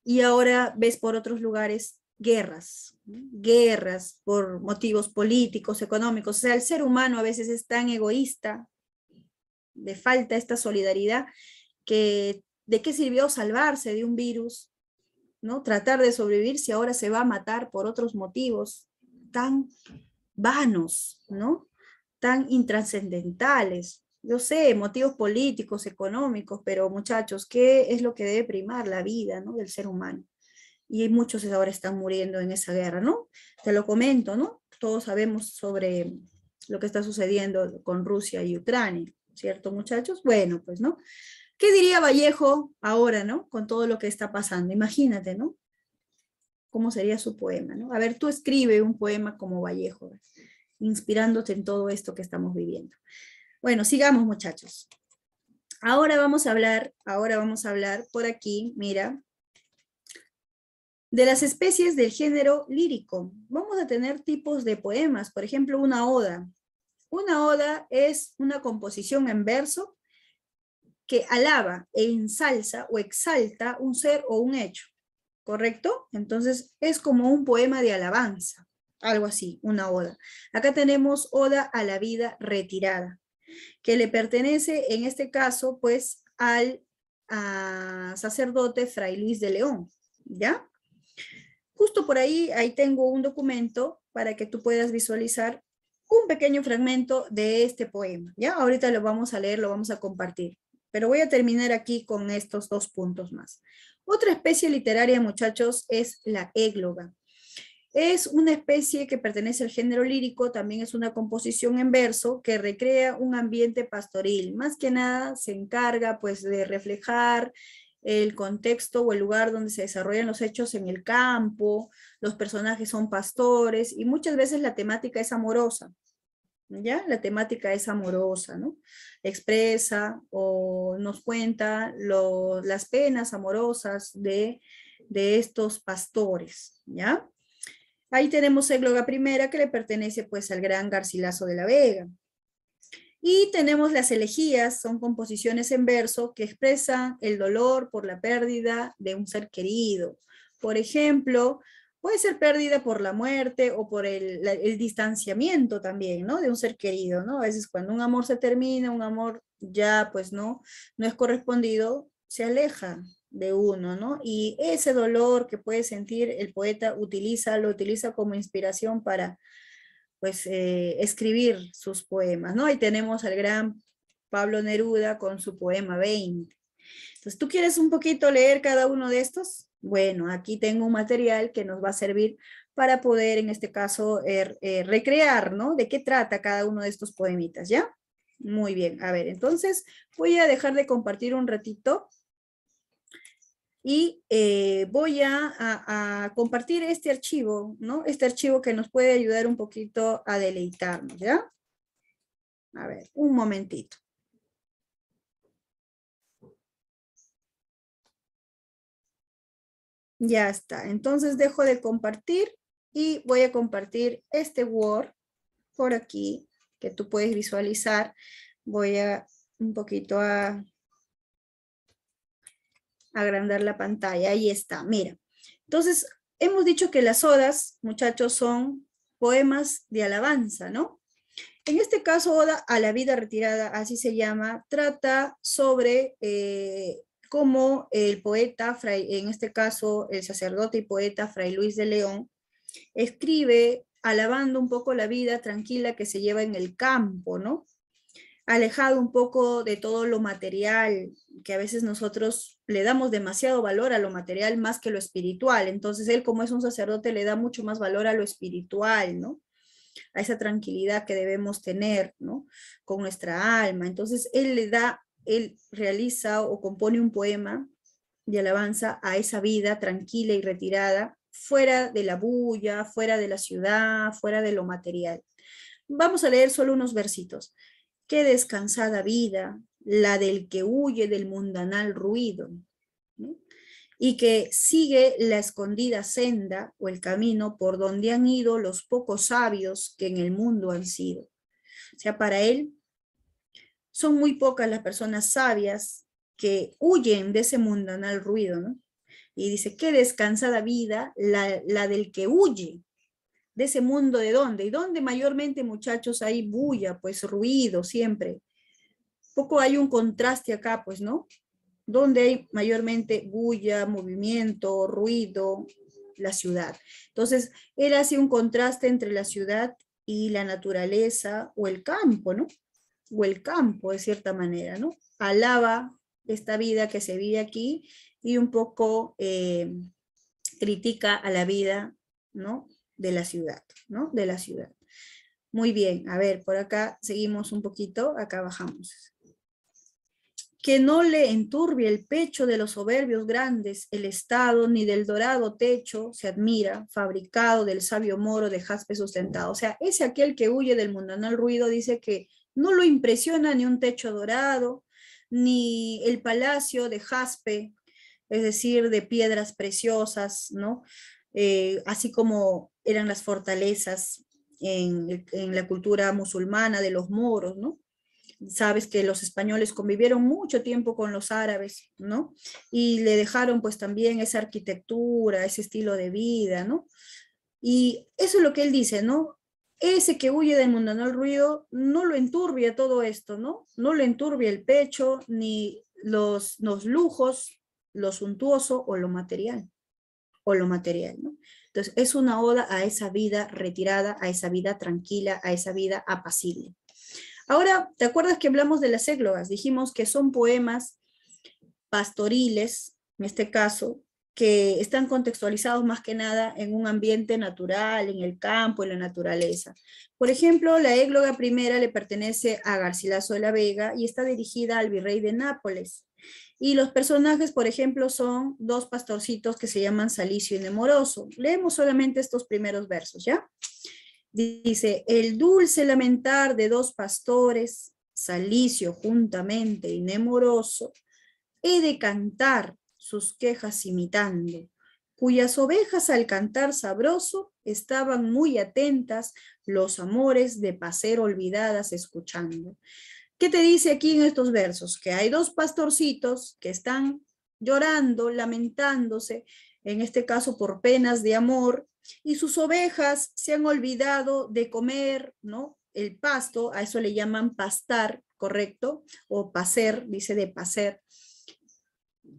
Y ahora ves por otros lugares guerras, guerras por motivos políticos, económicos. O sea, el ser humano a veces es tan egoísta, de falta esta solidaridad, que ¿de qué sirvió salvarse de un virus? ¿no? Tratar de sobrevivir si ahora se va a matar por otros motivos tan vanos, ¿no? tan intrascendentales. Yo sé, motivos políticos, económicos, pero muchachos, ¿qué es lo que debe primar la vida ¿no? del ser humano? Y muchos ahora están muriendo en esa guerra, ¿no? Te lo comento, ¿no? Todos sabemos sobre lo que está sucediendo con Rusia y Ucrania, ¿cierto, muchachos? Bueno, pues, ¿no? ¿Qué diría Vallejo ahora, ¿no? Con todo lo que está pasando. Imagínate, ¿no? ¿Cómo sería su poema, ¿no? A ver, tú escribe un poema como Vallejo inspirándote en todo esto que estamos viviendo. Bueno, sigamos muchachos. Ahora vamos a hablar, ahora vamos a hablar por aquí, mira, de las especies del género lírico. Vamos a tener tipos de poemas, por ejemplo, una oda. Una oda es una composición en verso que alaba e ensalza o exalta un ser o un hecho, ¿correcto? Entonces es como un poema de alabanza algo así, una oda. Acá tenemos oda a la vida retirada, que le pertenece en este caso pues al ah, sacerdote Fray Luis de León, ¿ya? Justo por ahí, ahí tengo un documento para que tú puedas visualizar un pequeño fragmento de este poema, ¿ya? Ahorita lo vamos a leer, lo vamos a compartir, pero voy a terminar aquí con estos dos puntos más. Otra especie literaria, muchachos, es la égloga. Es una especie que pertenece al género lírico, también es una composición en verso que recrea un ambiente pastoril. Más que nada se encarga pues de reflejar el contexto o el lugar donde se desarrollan los hechos en el campo, los personajes son pastores y muchas veces la temática es amorosa. ¿Ya? La temática es amorosa, ¿no? Expresa o nos cuenta las penas amorosas de, de estos pastores, ¿ya? Ahí tenemos Égloga primera que le pertenece pues al gran Garcilaso de la Vega. Y tenemos las elegías, son composiciones en verso que expresan el dolor por la pérdida de un ser querido. Por ejemplo, puede ser pérdida por la muerte o por el, distanciamiento también, ¿no? De un ser querido, ¿no? A veces cuando un amor se termina, un amor ya pues no, no es correspondido, se aleja, de uno, ¿no? Y ese dolor que puede sentir el poeta utiliza, lo utiliza como inspiración para, pues, eh, escribir sus poemas, ¿no? Y tenemos al gran Pablo Neruda con su poema 20. Entonces, ¿tú quieres un poquito leer cada uno de estos? Bueno, aquí tengo un material que nos va a servir para poder, en este caso, er, eh, recrear, ¿no? De qué trata cada uno de estos poemitas, ¿ya? Muy bien, a ver, entonces voy a dejar de compartir un ratito y eh, voy a, a, compartir este archivo, ¿no? Este archivo que nos puede ayudar un poquito a deleitarnos, ¿ya? A ver, un momentito. Ya está, entonces dejo de compartir y voy a compartir este Word por aquí, que tú puedes visualizar. Voy a un poquito a agrandar la pantalla. Ahí está, mira. Entonces, hemos dicho que las odas, muchachos, son poemas de alabanza, ¿no? En este caso, Oda a la vida retirada, así se llama, trata sobre eh, cómo el poeta, en este caso el sacerdote y poeta Fray Luis de León, escribe alabando un poco la vida tranquila que se lleva en el campo, ¿no? Alejado un poco de todo lo material que a veces nosotros le damos demasiado valor a lo material más que lo espiritual. Entonces él como es un sacerdote le da mucho más valor a lo espiritual, ¿no? A esa tranquilidad que debemos tener, ¿no? Con nuestra alma. Entonces él le da, él realiza o compone un poema de alabanza a esa vida tranquila y retirada, fuera de la bulla, fuera de la ciudad, fuera de lo material. Vamos a leer solo unos versitos. Qué descansada vida, la del que huye del mundanal ruido, y que sigue la escondida senda o el camino por donde han ido los pocos sabios que en el mundo han sido. O sea, para él son muy pocas las personas sabias que huyen de ese mundanal ruido, Y dice, qué descansada vida la, del que huye de ese mundo de donde y donde mayormente muchachos hay bulla, pues ruido siempre, poco hay un contraste acá, pues, ¿no? Donde hay mayormente bulla, movimiento, ruido, la ciudad. Entonces, él hace un contraste entre la ciudad y la naturaleza o el campo, ¿no? O el campo, de cierta manera, ¿no? Alaba esta vida que se vive aquí y un poco eh, critica a la vida, ¿no? De la ciudad, ¿no? De la ciudad. Muy bien, a ver, por acá seguimos un poquito, acá bajamos que no le enturbie el pecho de los soberbios grandes, el estado, ni del dorado techo se admira, fabricado del sabio moro de jaspe sustentado. O sea, ese aquel que huye del mundanal ruido, dice que no lo impresiona ni un techo dorado, ni el palacio de jaspe, es decir, de piedras preciosas, ¿no? Eh, así como eran las fortalezas en la cultura musulmana de los moros, ¿no? sabes que los españoles convivieron mucho tiempo con los árabes, ¿no? Y le dejaron pues también esa arquitectura, ese estilo de vida, ¿no? Y eso es lo que él dice, ¿no? Ese que huye del el ruido no lo enturbia todo esto, ¿no? No lo enturbia el pecho, ni los, los lujos, lo suntuoso o lo material, o lo material, ¿no? Entonces, es una oda a esa vida retirada, a esa vida tranquila, a esa vida apacible. Ahora, ¿te acuerdas que hablamos de las églogas? Dijimos que son poemas pastoriles, en este caso, que están contextualizados más que nada en un ambiente natural, en el campo, en la naturaleza. Por ejemplo, la égloga primera le pertenece a Garcilaso de la Vega y está dirigida al virrey de Nápoles. Y los personajes, por ejemplo, son dos pastorcitos que se llaman Salicio y Nemoroso. Leemos solamente estos primeros versos, ¿ya? Dice, el dulce lamentar de dos pastores, salicio juntamente y nemoroso, he de cantar sus quejas imitando, cuyas ovejas al cantar sabroso estaban muy atentas los amores de paser olvidadas escuchando. ¿Qué te dice aquí en estos versos? Que hay dos pastorcitos que están llorando, lamentándose, en este caso por penas de amor, y sus ovejas se han olvidado de comer, ¿no? El pasto, a eso le llaman pastar, ¿correcto? O pacer, dice de pacer.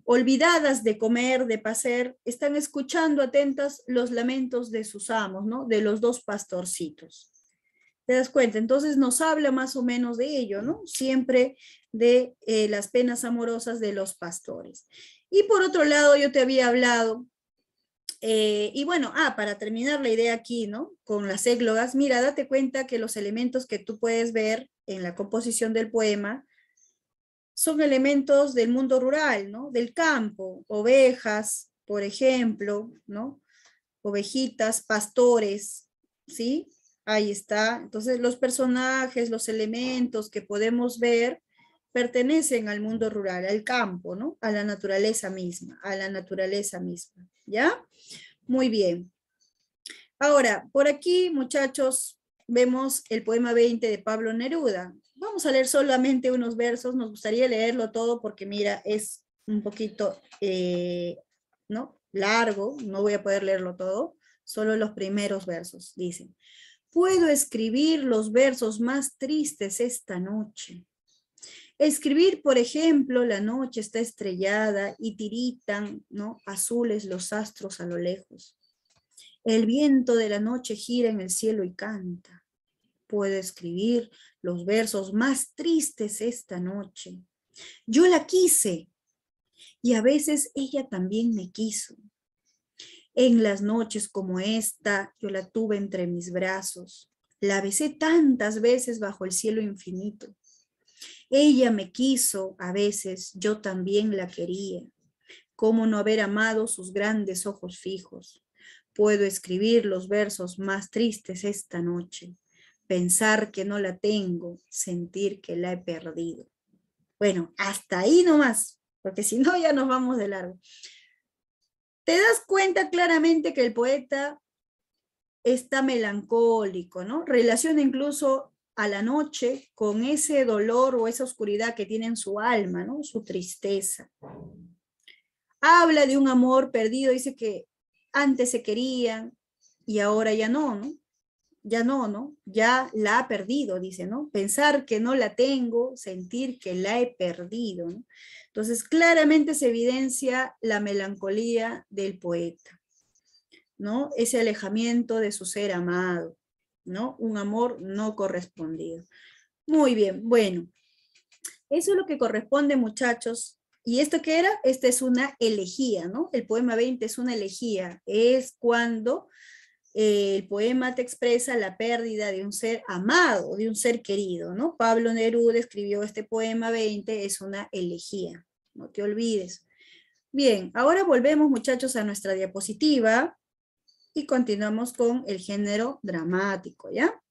Olvidadas de comer, de pacer, están escuchando atentas los lamentos de sus amos, ¿no? De los dos pastorcitos. ¿Te das cuenta? Entonces nos habla más o menos de ello, ¿no? Siempre de eh, las penas amorosas de los pastores. Y por otro lado, yo te había hablado eh, y bueno, ah, para terminar la idea aquí, ¿no? Con las églogas, mira, date cuenta que los elementos que tú puedes ver en la composición del poema son elementos del mundo rural, ¿no? Del campo, ovejas, por ejemplo, ¿no? Ovejitas, pastores, ¿sí? Ahí está. Entonces, los personajes, los elementos que podemos ver pertenecen al mundo rural, al campo, ¿no? A la naturaleza misma, a la naturaleza misma. ¿ya? Muy bien. Ahora, por aquí, muchachos, vemos el poema 20 de Pablo Neruda. Vamos a leer solamente unos versos, nos gustaría leerlo todo porque mira, es un poquito eh, ¿no? largo, no voy a poder leerlo todo, solo los primeros versos, dicen. Puedo escribir los versos más tristes esta noche Escribir, por ejemplo, la noche está estrellada y tiritan, ¿no? Azules los astros a lo lejos. El viento de la noche gira en el cielo y canta. Puedo escribir los versos más tristes esta noche. Yo la quise y a veces ella también me quiso. En las noches como esta yo la tuve entre mis brazos. La besé tantas veces bajo el cielo infinito. Ella me quiso, a veces yo también la quería. ¿Cómo no haber amado sus grandes ojos fijos? Puedo escribir los versos más tristes esta noche. Pensar que no la tengo, sentir que la he perdido. Bueno, hasta ahí nomás, porque si no ya nos vamos de largo. Te das cuenta claramente que el poeta está melancólico, ¿no? Relaciona incluso a la noche con ese dolor o esa oscuridad que tiene en su alma, ¿no? Su tristeza. Habla de un amor perdido, dice que antes se querían y ahora ya no, ¿no? Ya no, ¿no? Ya la ha perdido, dice, ¿no? Pensar que no la tengo, sentir que la he perdido, Entonces, claramente se evidencia la melancolía del poeta, ¿no? Ese alejamiento de su ser amado ¿no? Un amor no correspondido. Muy bien, bueno. Eso es lo que corresponde, muchachos. ¿Y esto qué era? Esta es una elegía, ¿no? El poema 20 es una elegía. Es cuando eh, el poema te expresa la pérdida de un ser amado, de un ser querido, ¿no? Pablo Neruda escribió este poema 20, es una elegía, no te olvides. Bien, ahora volvemos muchachos a nuestra diapositiva y continuamos con el género dramático, ¿ya?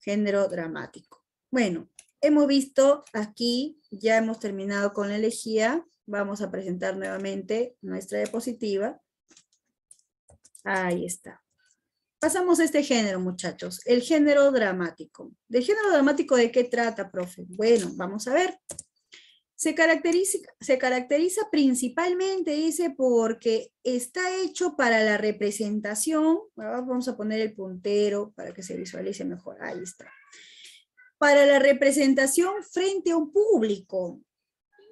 Género dramático. Bueno, hemos visto aquí, ya hemos terminado con la elegía, vamos a presentar nuevamente nuestra diapositiva. Ahí está. Pasamos a este género, muchachos, el género dramático. ¿Del género dramático de qué trata, profe? Bueno, vamos a ver. Se caracteriza, se caracteriza principalmente, dice, porque está hecho para la representación. vamos a poner el puntero para que se visualice mejor. Ahí está. Para la representación frente a un público.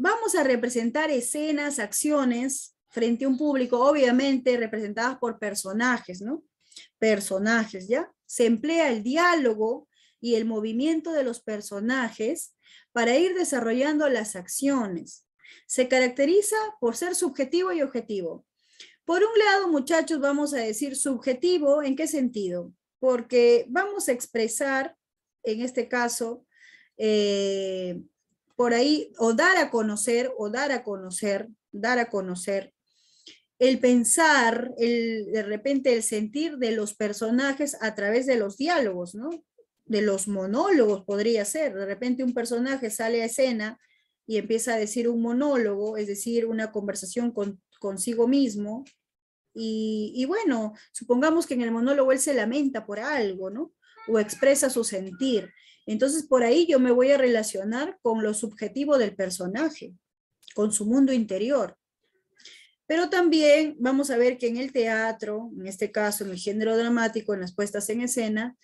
Vamos a representar escenas, acciones frente a un público, obviamente representadas por personajes, ¿no? Personajes, ¿ya? Se emplea el diálogo y el movimiento de los personajes para ir desarrollando las acciones. Se caracteriza por ser subjetivo y objetivo. Por un lado, muchachos, vamos a decir subjetivo, ¿en qué sentido? Porque vamos a expresar, en este caso, eh, por ahí, o dar a conocer, o dar a conocer, dar a conocer el pensar, el, de repente el sentir de los personajes a través de los diálogos, ¿no? de los monólogos podría ser. De repente un personaje sale a escena y empieza a decir un monólogo, es decir, una conversación con, consigo mismo. Y, bueno, supongamos que en el monólogo él se lamenta por algo, ¿no? O expresa su sentir. Entonces, por ahí yo me voy a relacionar con lo subjetivo del personaje, con su mundo interior. Pero también vamos a ver que en el teatro, en este caso en el género dramático, en las puestas en escena,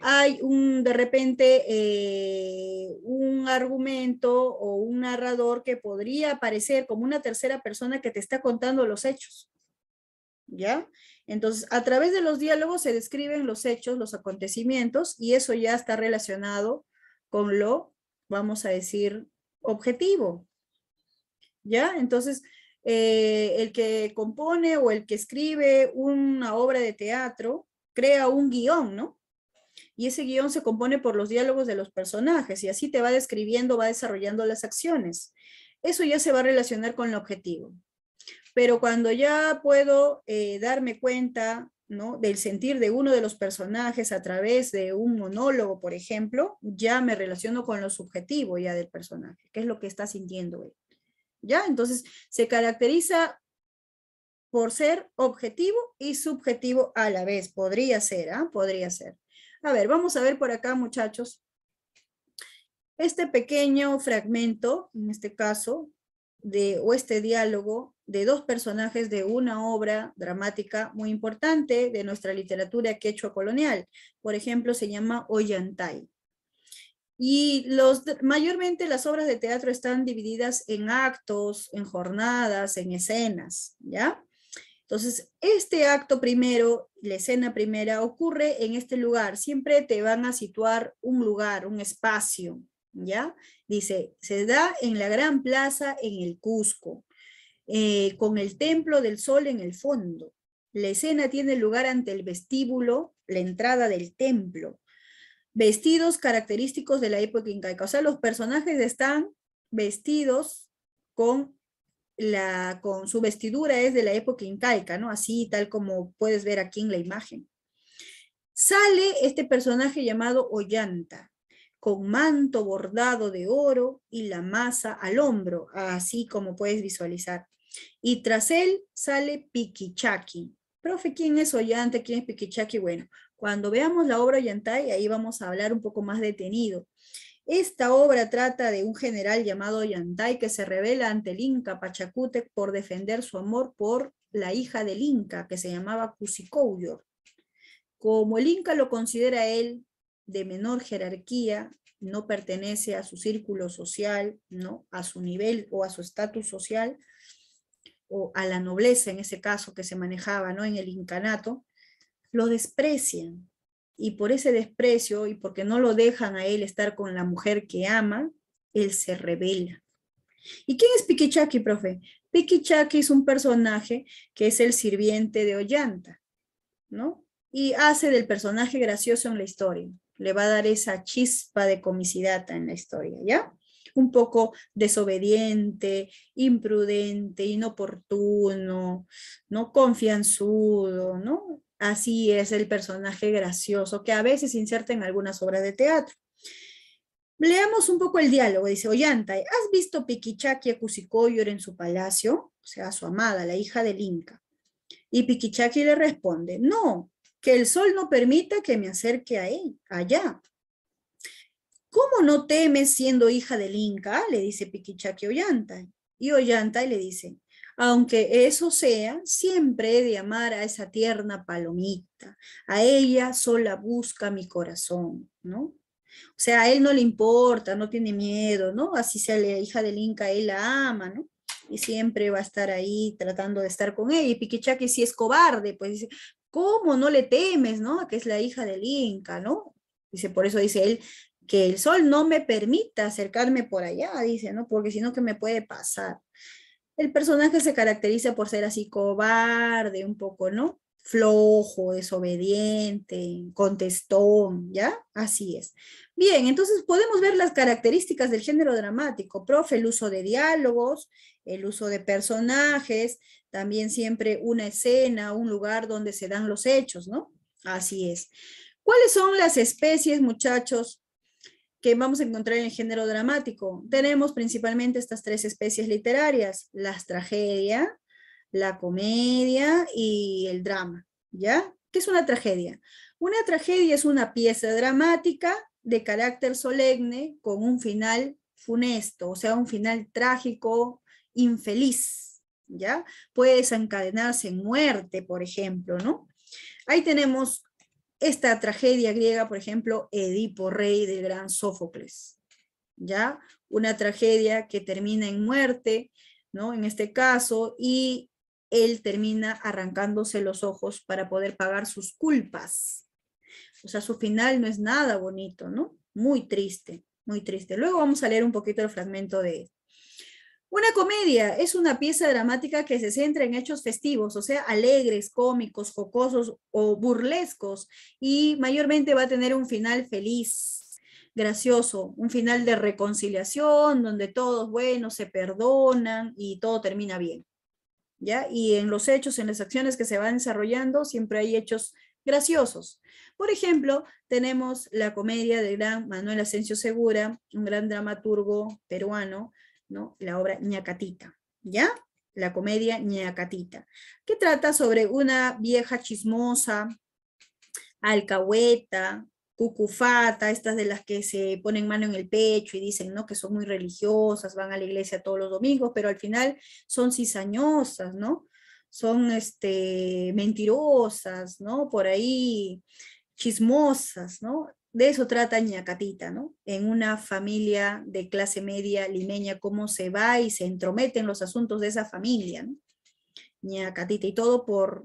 hay un, de repente eh, un argumento o un narrador que podría aparecer como una tercera persona que te está contando los hechos. ¿Ya? Entonces, a través de los diálogos se describen los hechos, los acontecimientos, y eso ya está relacionado con lo, vamos a decir, objetivo. ¿Ya? Entonces, eh, el que compone o el que escribe una obra de teatro crea un guión, ¿no? y ese guión se compone por los diálogos de los personajes y así te va describiendo, va desarrollando las acciones. Eso ya se va a relacionar con el objetivo. Pero cuando ya puedo eh, darme cuenta ¿no? del sentir de uno de los personajes a través de un monólogo, por ejemplo, ya me relaciono con lo subjetivo ya del personaje, qué es lo que está sintiendo él. ¿Ya? Entonces, se caracteriza por ser objetivo y subjetivo a la vez. Podría ser, ¿ah? Podría ser. A ver, vamos a ver por acá, muchachos. Este pequeño fragmento, en este caso, de, o este diálogo de dos personajes de una obra dramática muy importante de nuestra literatura quechua colonial. Por ejemplo, se llama Ollantay. Y los, mayormente las obras de teatro están divididas en actos, en jornadas, en escenas, ¿ya? Entonces, este acto primero, la escena primera, ocurre en este lugar. Siempre te van a situar un lugar, un espacio, ¿ya? Dice, se da en la gran plaza en el Cusco, eh, con el templo del sol en el fondo. La escena tiene lugar ante el vestíbulo, la entrada del templo. Vestidos característicos de la época incaica. O sea, los personajes están vestidos con con su vestidura es de la época incaica, ¿no? Así, tal como puedes ver aquí en la imagen. Sale este personaje llamado Ollanta, con manto bordado de oro y la masa al hombro, así como puedes visualizar. Y tras él sale Piquichaki. Profe, ¿quién es Ollanta? ¿Quién es Piquichaki? Bueno, cuando veamos la obra Ollantay, ahí vamos a hablar un poco más detenido. Esta obra trata de un general llamado Yantay que se revela ante el Inca Pachacútec por defender su amor por la hija del Inca, que se llamaba Cusicouyor. Como el Inca lo considera él de menor jerarquía, no pertenece a su círculo social, ¿no? a su nivel o a su estatus social, o a la nobleza en ese caso que se manejaba ¿no? en el incanato, lo desprecian y por ese desprecio y porque no lo dejan a él estar con la mujer que ama, él se revela. ¿Y quién es Pikichaki, profe? Pikichaki es un personaje que es el sirviente de Ollanta, ¿no? Y hace del personaje gracioso en la historia. Le va a dar esa chispa de comicidad en la historia, ¿ya? Un poco desobediente, imprudente, inoportuno, no confianzudo, ¿no? así es el personaje gracioso que a veces inserta en algunas obras de teatro. Leamos un poco el diálogo, dice Ollantay, ¿has visto Piquichaki a Cusicoyor en su palacio? O sea, su amada, la hija del Inca. Y Piquichaki le responde, no, que el sol no permita que me acerque a él, allá. ¿Cómo no temes siendo hija del Inca? Le dice Piquichaki a Ollantay. Y Ollantay le dice, aunque eso sea, siempre de amar a esa tierna palomita, a ella sola busca mi corazón, ¿no? O sea, a él no le importa, no tiene miedo, ¿no? Así sea la hija del Inca, él la ama, ¿no? Y siempre va a estar ahí tratando de estar con ella. Y Piquichaque si es cobarde, pues dice, ¿cómo no le temes, no? Que es la hija del Inca, ¿no? Dice, por eso dice él, que el sol no me permita acercarme por allá, dice, ¿no? Porque sino que me puede pasar el personaje se caracteriza por ser así cobarde, un poco, ¿no? Flojo, desobediente, contestón, ¿ya? Así es. Bien, entonces podemos ver las características del género dramático, profe, el uso de diálogos, el uso de personajes, también siempre una escena, un lugar donde se dan los hechos, ¿no? Así es. ¿Cuáles son las especies, muchachos, que vamos a encontrar en el género dramático. Tenemos principalmente estas tres especies literarias, la tragedia, la comedia y el drama, ¿ya? ¿Qué es una tragedia? Una tragedia es una pieza dramática de carácter solemne con un final funesto, o sea, un final trágico, infeliz, ¿ya? Puede desencadenarse en muerte, por ejemplo, ¿no? Ahí tenemos esta tragedia griega, por ejemplo, Edipo Rey del gran Sófocles, ¿ya? Una tragedia que termina en muerte, ¿no? En este caso, y él termina arrancándose los ojos para poder pagar sus culpas. O sea, su final no es nada bonito, ¿no? Muy triste, muy triste. Luego vamos a leer un poquito el fragmento de, una comedia es una pieza dramática que se centra en hechos festivos, o sea, alegres, cómicos, jocosos o burlescos, y mayormente va a tener un final feliz, gracioso, un final de reconciliación, donde todos, bueno, se perdonan y todo termina bien. ¿Ya? Y en los hechos, en las acciones que se van desarrollando, siempre hay hechos graciosos. Por ejemplo, tenemos la comedia de gran Manuel Asensio Segura, un gran dramaturgo peruano, la obra Ñacatita, ¿ya? La comedia Ñacatita, que trata sobre una vieja chismosa, alcahueta, cucufata, estas de las que se ponen mano en el pecho y dicen, ¿no? Que son muy religiosas, van a la iglesia todos los domingos, pero al final son cizañosas, ¿no? Son, este, mentirosas, ¿no? Por ahí chismosas, ¿no? de eso trata Ñacatita, ¿no? En una familia de clase media limeña, cómo se va y se entromete en los asuntos de esa familia, ¿no? Ñacatita, y todo por,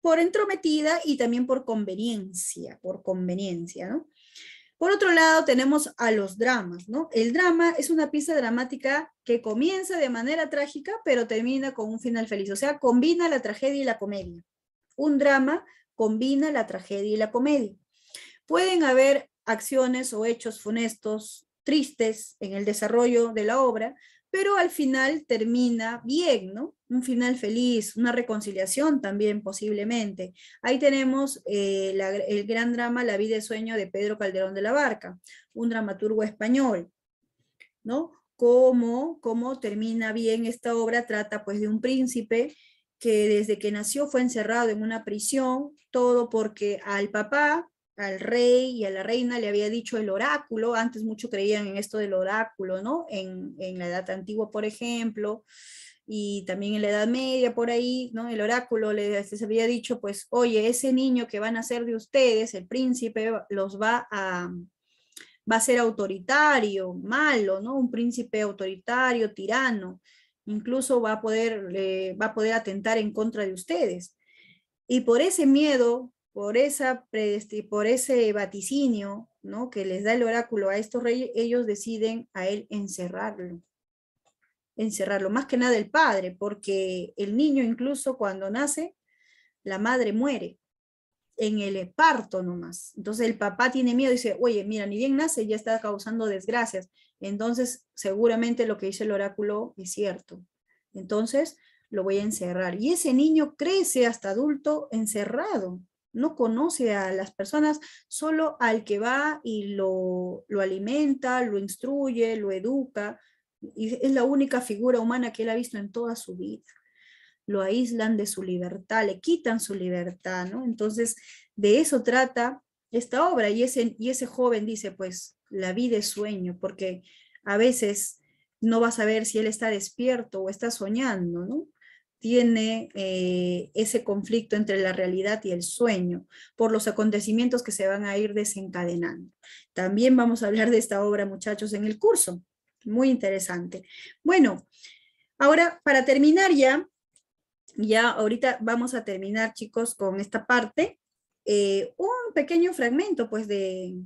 por entrometida y también por conveniencia, por conveniencia, ¿no? Por otro lado, tenemos a los dramas, ¿no? El drama es una pieza dramática que comienza de manera trágica, pero termina con un final feliz, o sea, combina la tragedia y la comedia. Un drama combina la tragedia y la comedia. Pueden haber acciones o hechos funestos, tristes en el desarrollo de la obra, pero al final termina bien, ¿no? Un final feliz, una reconciliación también posiblemente. Ahí tenemos eh, el gran drama La vida y sueño de Pedro Calderón de la Barca, un dramaturgo español, ¿no? Cómo, cómo termina bien esta obra, trata pues de un príncipe que desde que nació fue encerrado en una prisión, todo porque al papá al rey y a la reina le había dicho el oráculo, antes mucho creían en esto del oráculo, ¿no? En, la Edad Antigua, por ejemplo, y también en la Edad Media, por ahí, ¿no? El oráculo les, había dicho, pues, oye, ese niño que van a ser de ustedes, el príncipe, los va a, va a ser autoritario, malo, ¿no? Un príncipe autoritario, tirano, incluso va a poder, eh, va a poder atentar en contra de ustedes. Y por ese miedo por, esa este, por ese vaticinio ¿no? que les da el oráculo a estos reyes, ellos deciden a él encerrarlo. Encerrarlo, más que nada el padre, porque el niño incluso cuando nace, la madre muere en el parto nomás. Entonces el papá tiene miedo, y dice, oye, mira, ni bien nace, ya está causando desgracias. Entonces seguramente lo que dice el oráculo es cierto. Entonces lo voy a encerrar. Y ese niño crece hasta adulto encerrado no conoce a las personas, solo al que va y lo, lo alimenta, lo instruye, lo educa. Y es la única figura humana que él ha visto en toda su vida. Lo aíslan de su libertad, le quitan su libertad, ¿no? Entonces, de eso trata esta obra. Y ese, y ese joven dice, pues, la vida es sueño, porque a veces no vas a ver si él está despierto o está soñando, ¿no? tiene eh, ese conflicto entre la realidad y el sueño por los acontecimientos que se van a ir desencadenando. También vamos a hablar de esta obra, muchachos, en el curso. Muy interesante. Bueno, ahora para terminar ya, ya ahorita vamos a terminar, chicos, con esta parte. Eh, un pequeño fragmento, pues, de,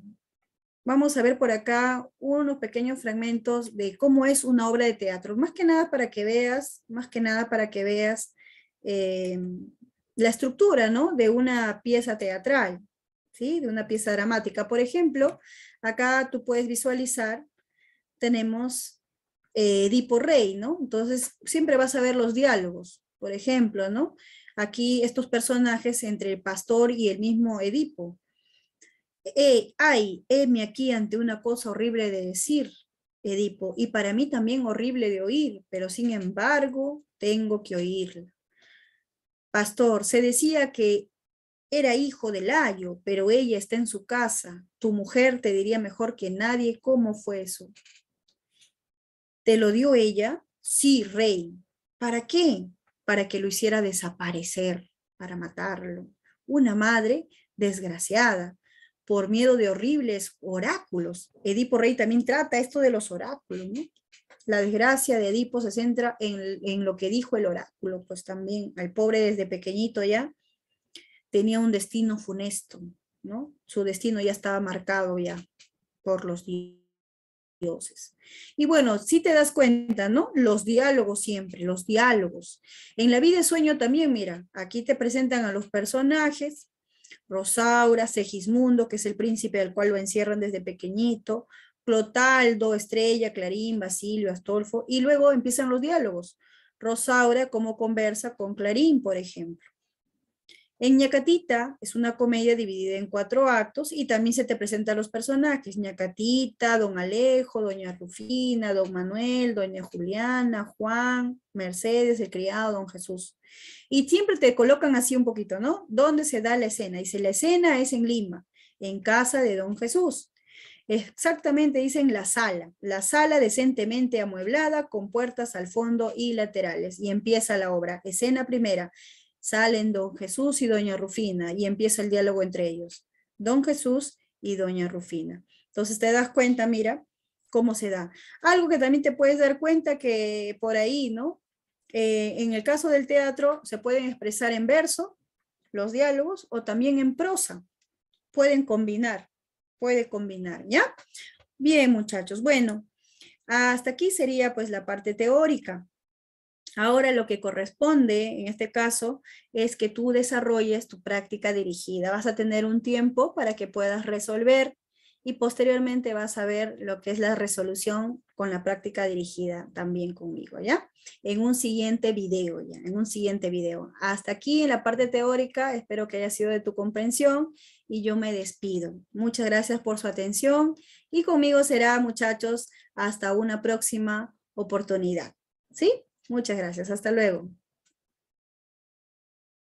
vamos a ver por acá unos pequeños fragmentos de cómo es una obra de teatro. Más que nada para que veas, más que nada para que veas eh, la estructura ¿no? de una pieza teatral, ¿sí? de una pieza dramática. Por ejemplo, acá tú puedes visualizar, tenemos eh, Edipo Rey, ¿no? Entonces siempre vas a ver los diálogos, por ejemplo, ¿no? Aquí estos personajes entre el pastor y el mismo Edipo, eh, ay, heme aquí ante una cosa horrible de decir, Edipo, y para mí también horrible de oír, pero sin embargo tengo que oírla. Pastor, se decía que era hijo de Layo, pero ella está en su casa. Tu mujer te diría mejor que nadie cómo fue eso. ¿Te lo dio ella? Sí, rey. ¿Para qué? Para que lo hiciera desaparecer, para matarlo. Una madre desgraciada, por miedo de horribles oráculos. Edipo Rey también trata esto de los oráculos, ¿no? La desgracia de Edipo se centra en, lo que dijo el oráculo, pues también al pobre desde pequeñito ya tenía un destino funesto, ¿no? Su destino ya estaba marcado ya por los dioses. Y bueno, si te das cuenta, ¿no? Los diálogos siempre, los diálogos. En la vida de sueño también, mira, aquí te presentan a los personajes, Rosaura, Segismundo, que es el príncipe al cual lo encierran desde pequeñito, Clotaldo, Estrella, Clarín, Basilio, Astolfo, y luego empiezan los diálogos. Rosaura, cómo conversa con Clarín, por ejemplo. En Ñacatita es una comedia dividida en cuatro actos y también se te presentan los personajes, Ñacatita, don Alejo, doña Rufina, don Manuel, doña Juliana, Juan, Mercedes, el criado, don Jesús. Y siempre te colocan así un poquito, ¿no? ¿Dónde se da la escena? Y Dice, la escena es en Lima, en casa de don Jesús. Exactamente, dicen la sala, la sala decentemente amueblada con puertas al fondo y laterales. Y empieza la obra. Escena primera, salen don Jesús y doña Rufina y empieza el diálogo entre ellos. Don Jesús y doña Rufina. Entonces te das cuenta, mira, cómo se da. Algo que también te puedes dar cuenta que por ahí, ¿no? Eh, en el caso del teatro, se pueden expresar en verso los diálogos o también en prosa. Pueden combinar, puede combinar, ¿ya? Bien, muchachos, bueno, hasta aquí sería pues la parte teórica. Ahora lo que corresponde en este caso es que tú desarrolles tu práctica dirigida. Vas a tener un tiempo para que puedas resolver y posteriormente vas a ver lo que es la resolución con la práctica dirigida también conmigo, ¿ya? En un siguiente video, ya, en un siguiente video. Hasta aquí en la parte teórica, espero que haya sido de tu comprensión y yo me despido. Muchas gracias por su atención y conmigo será, muchachos, hasta una próxima oportunidad, ¿sí? Muchas gracias, hasta luego.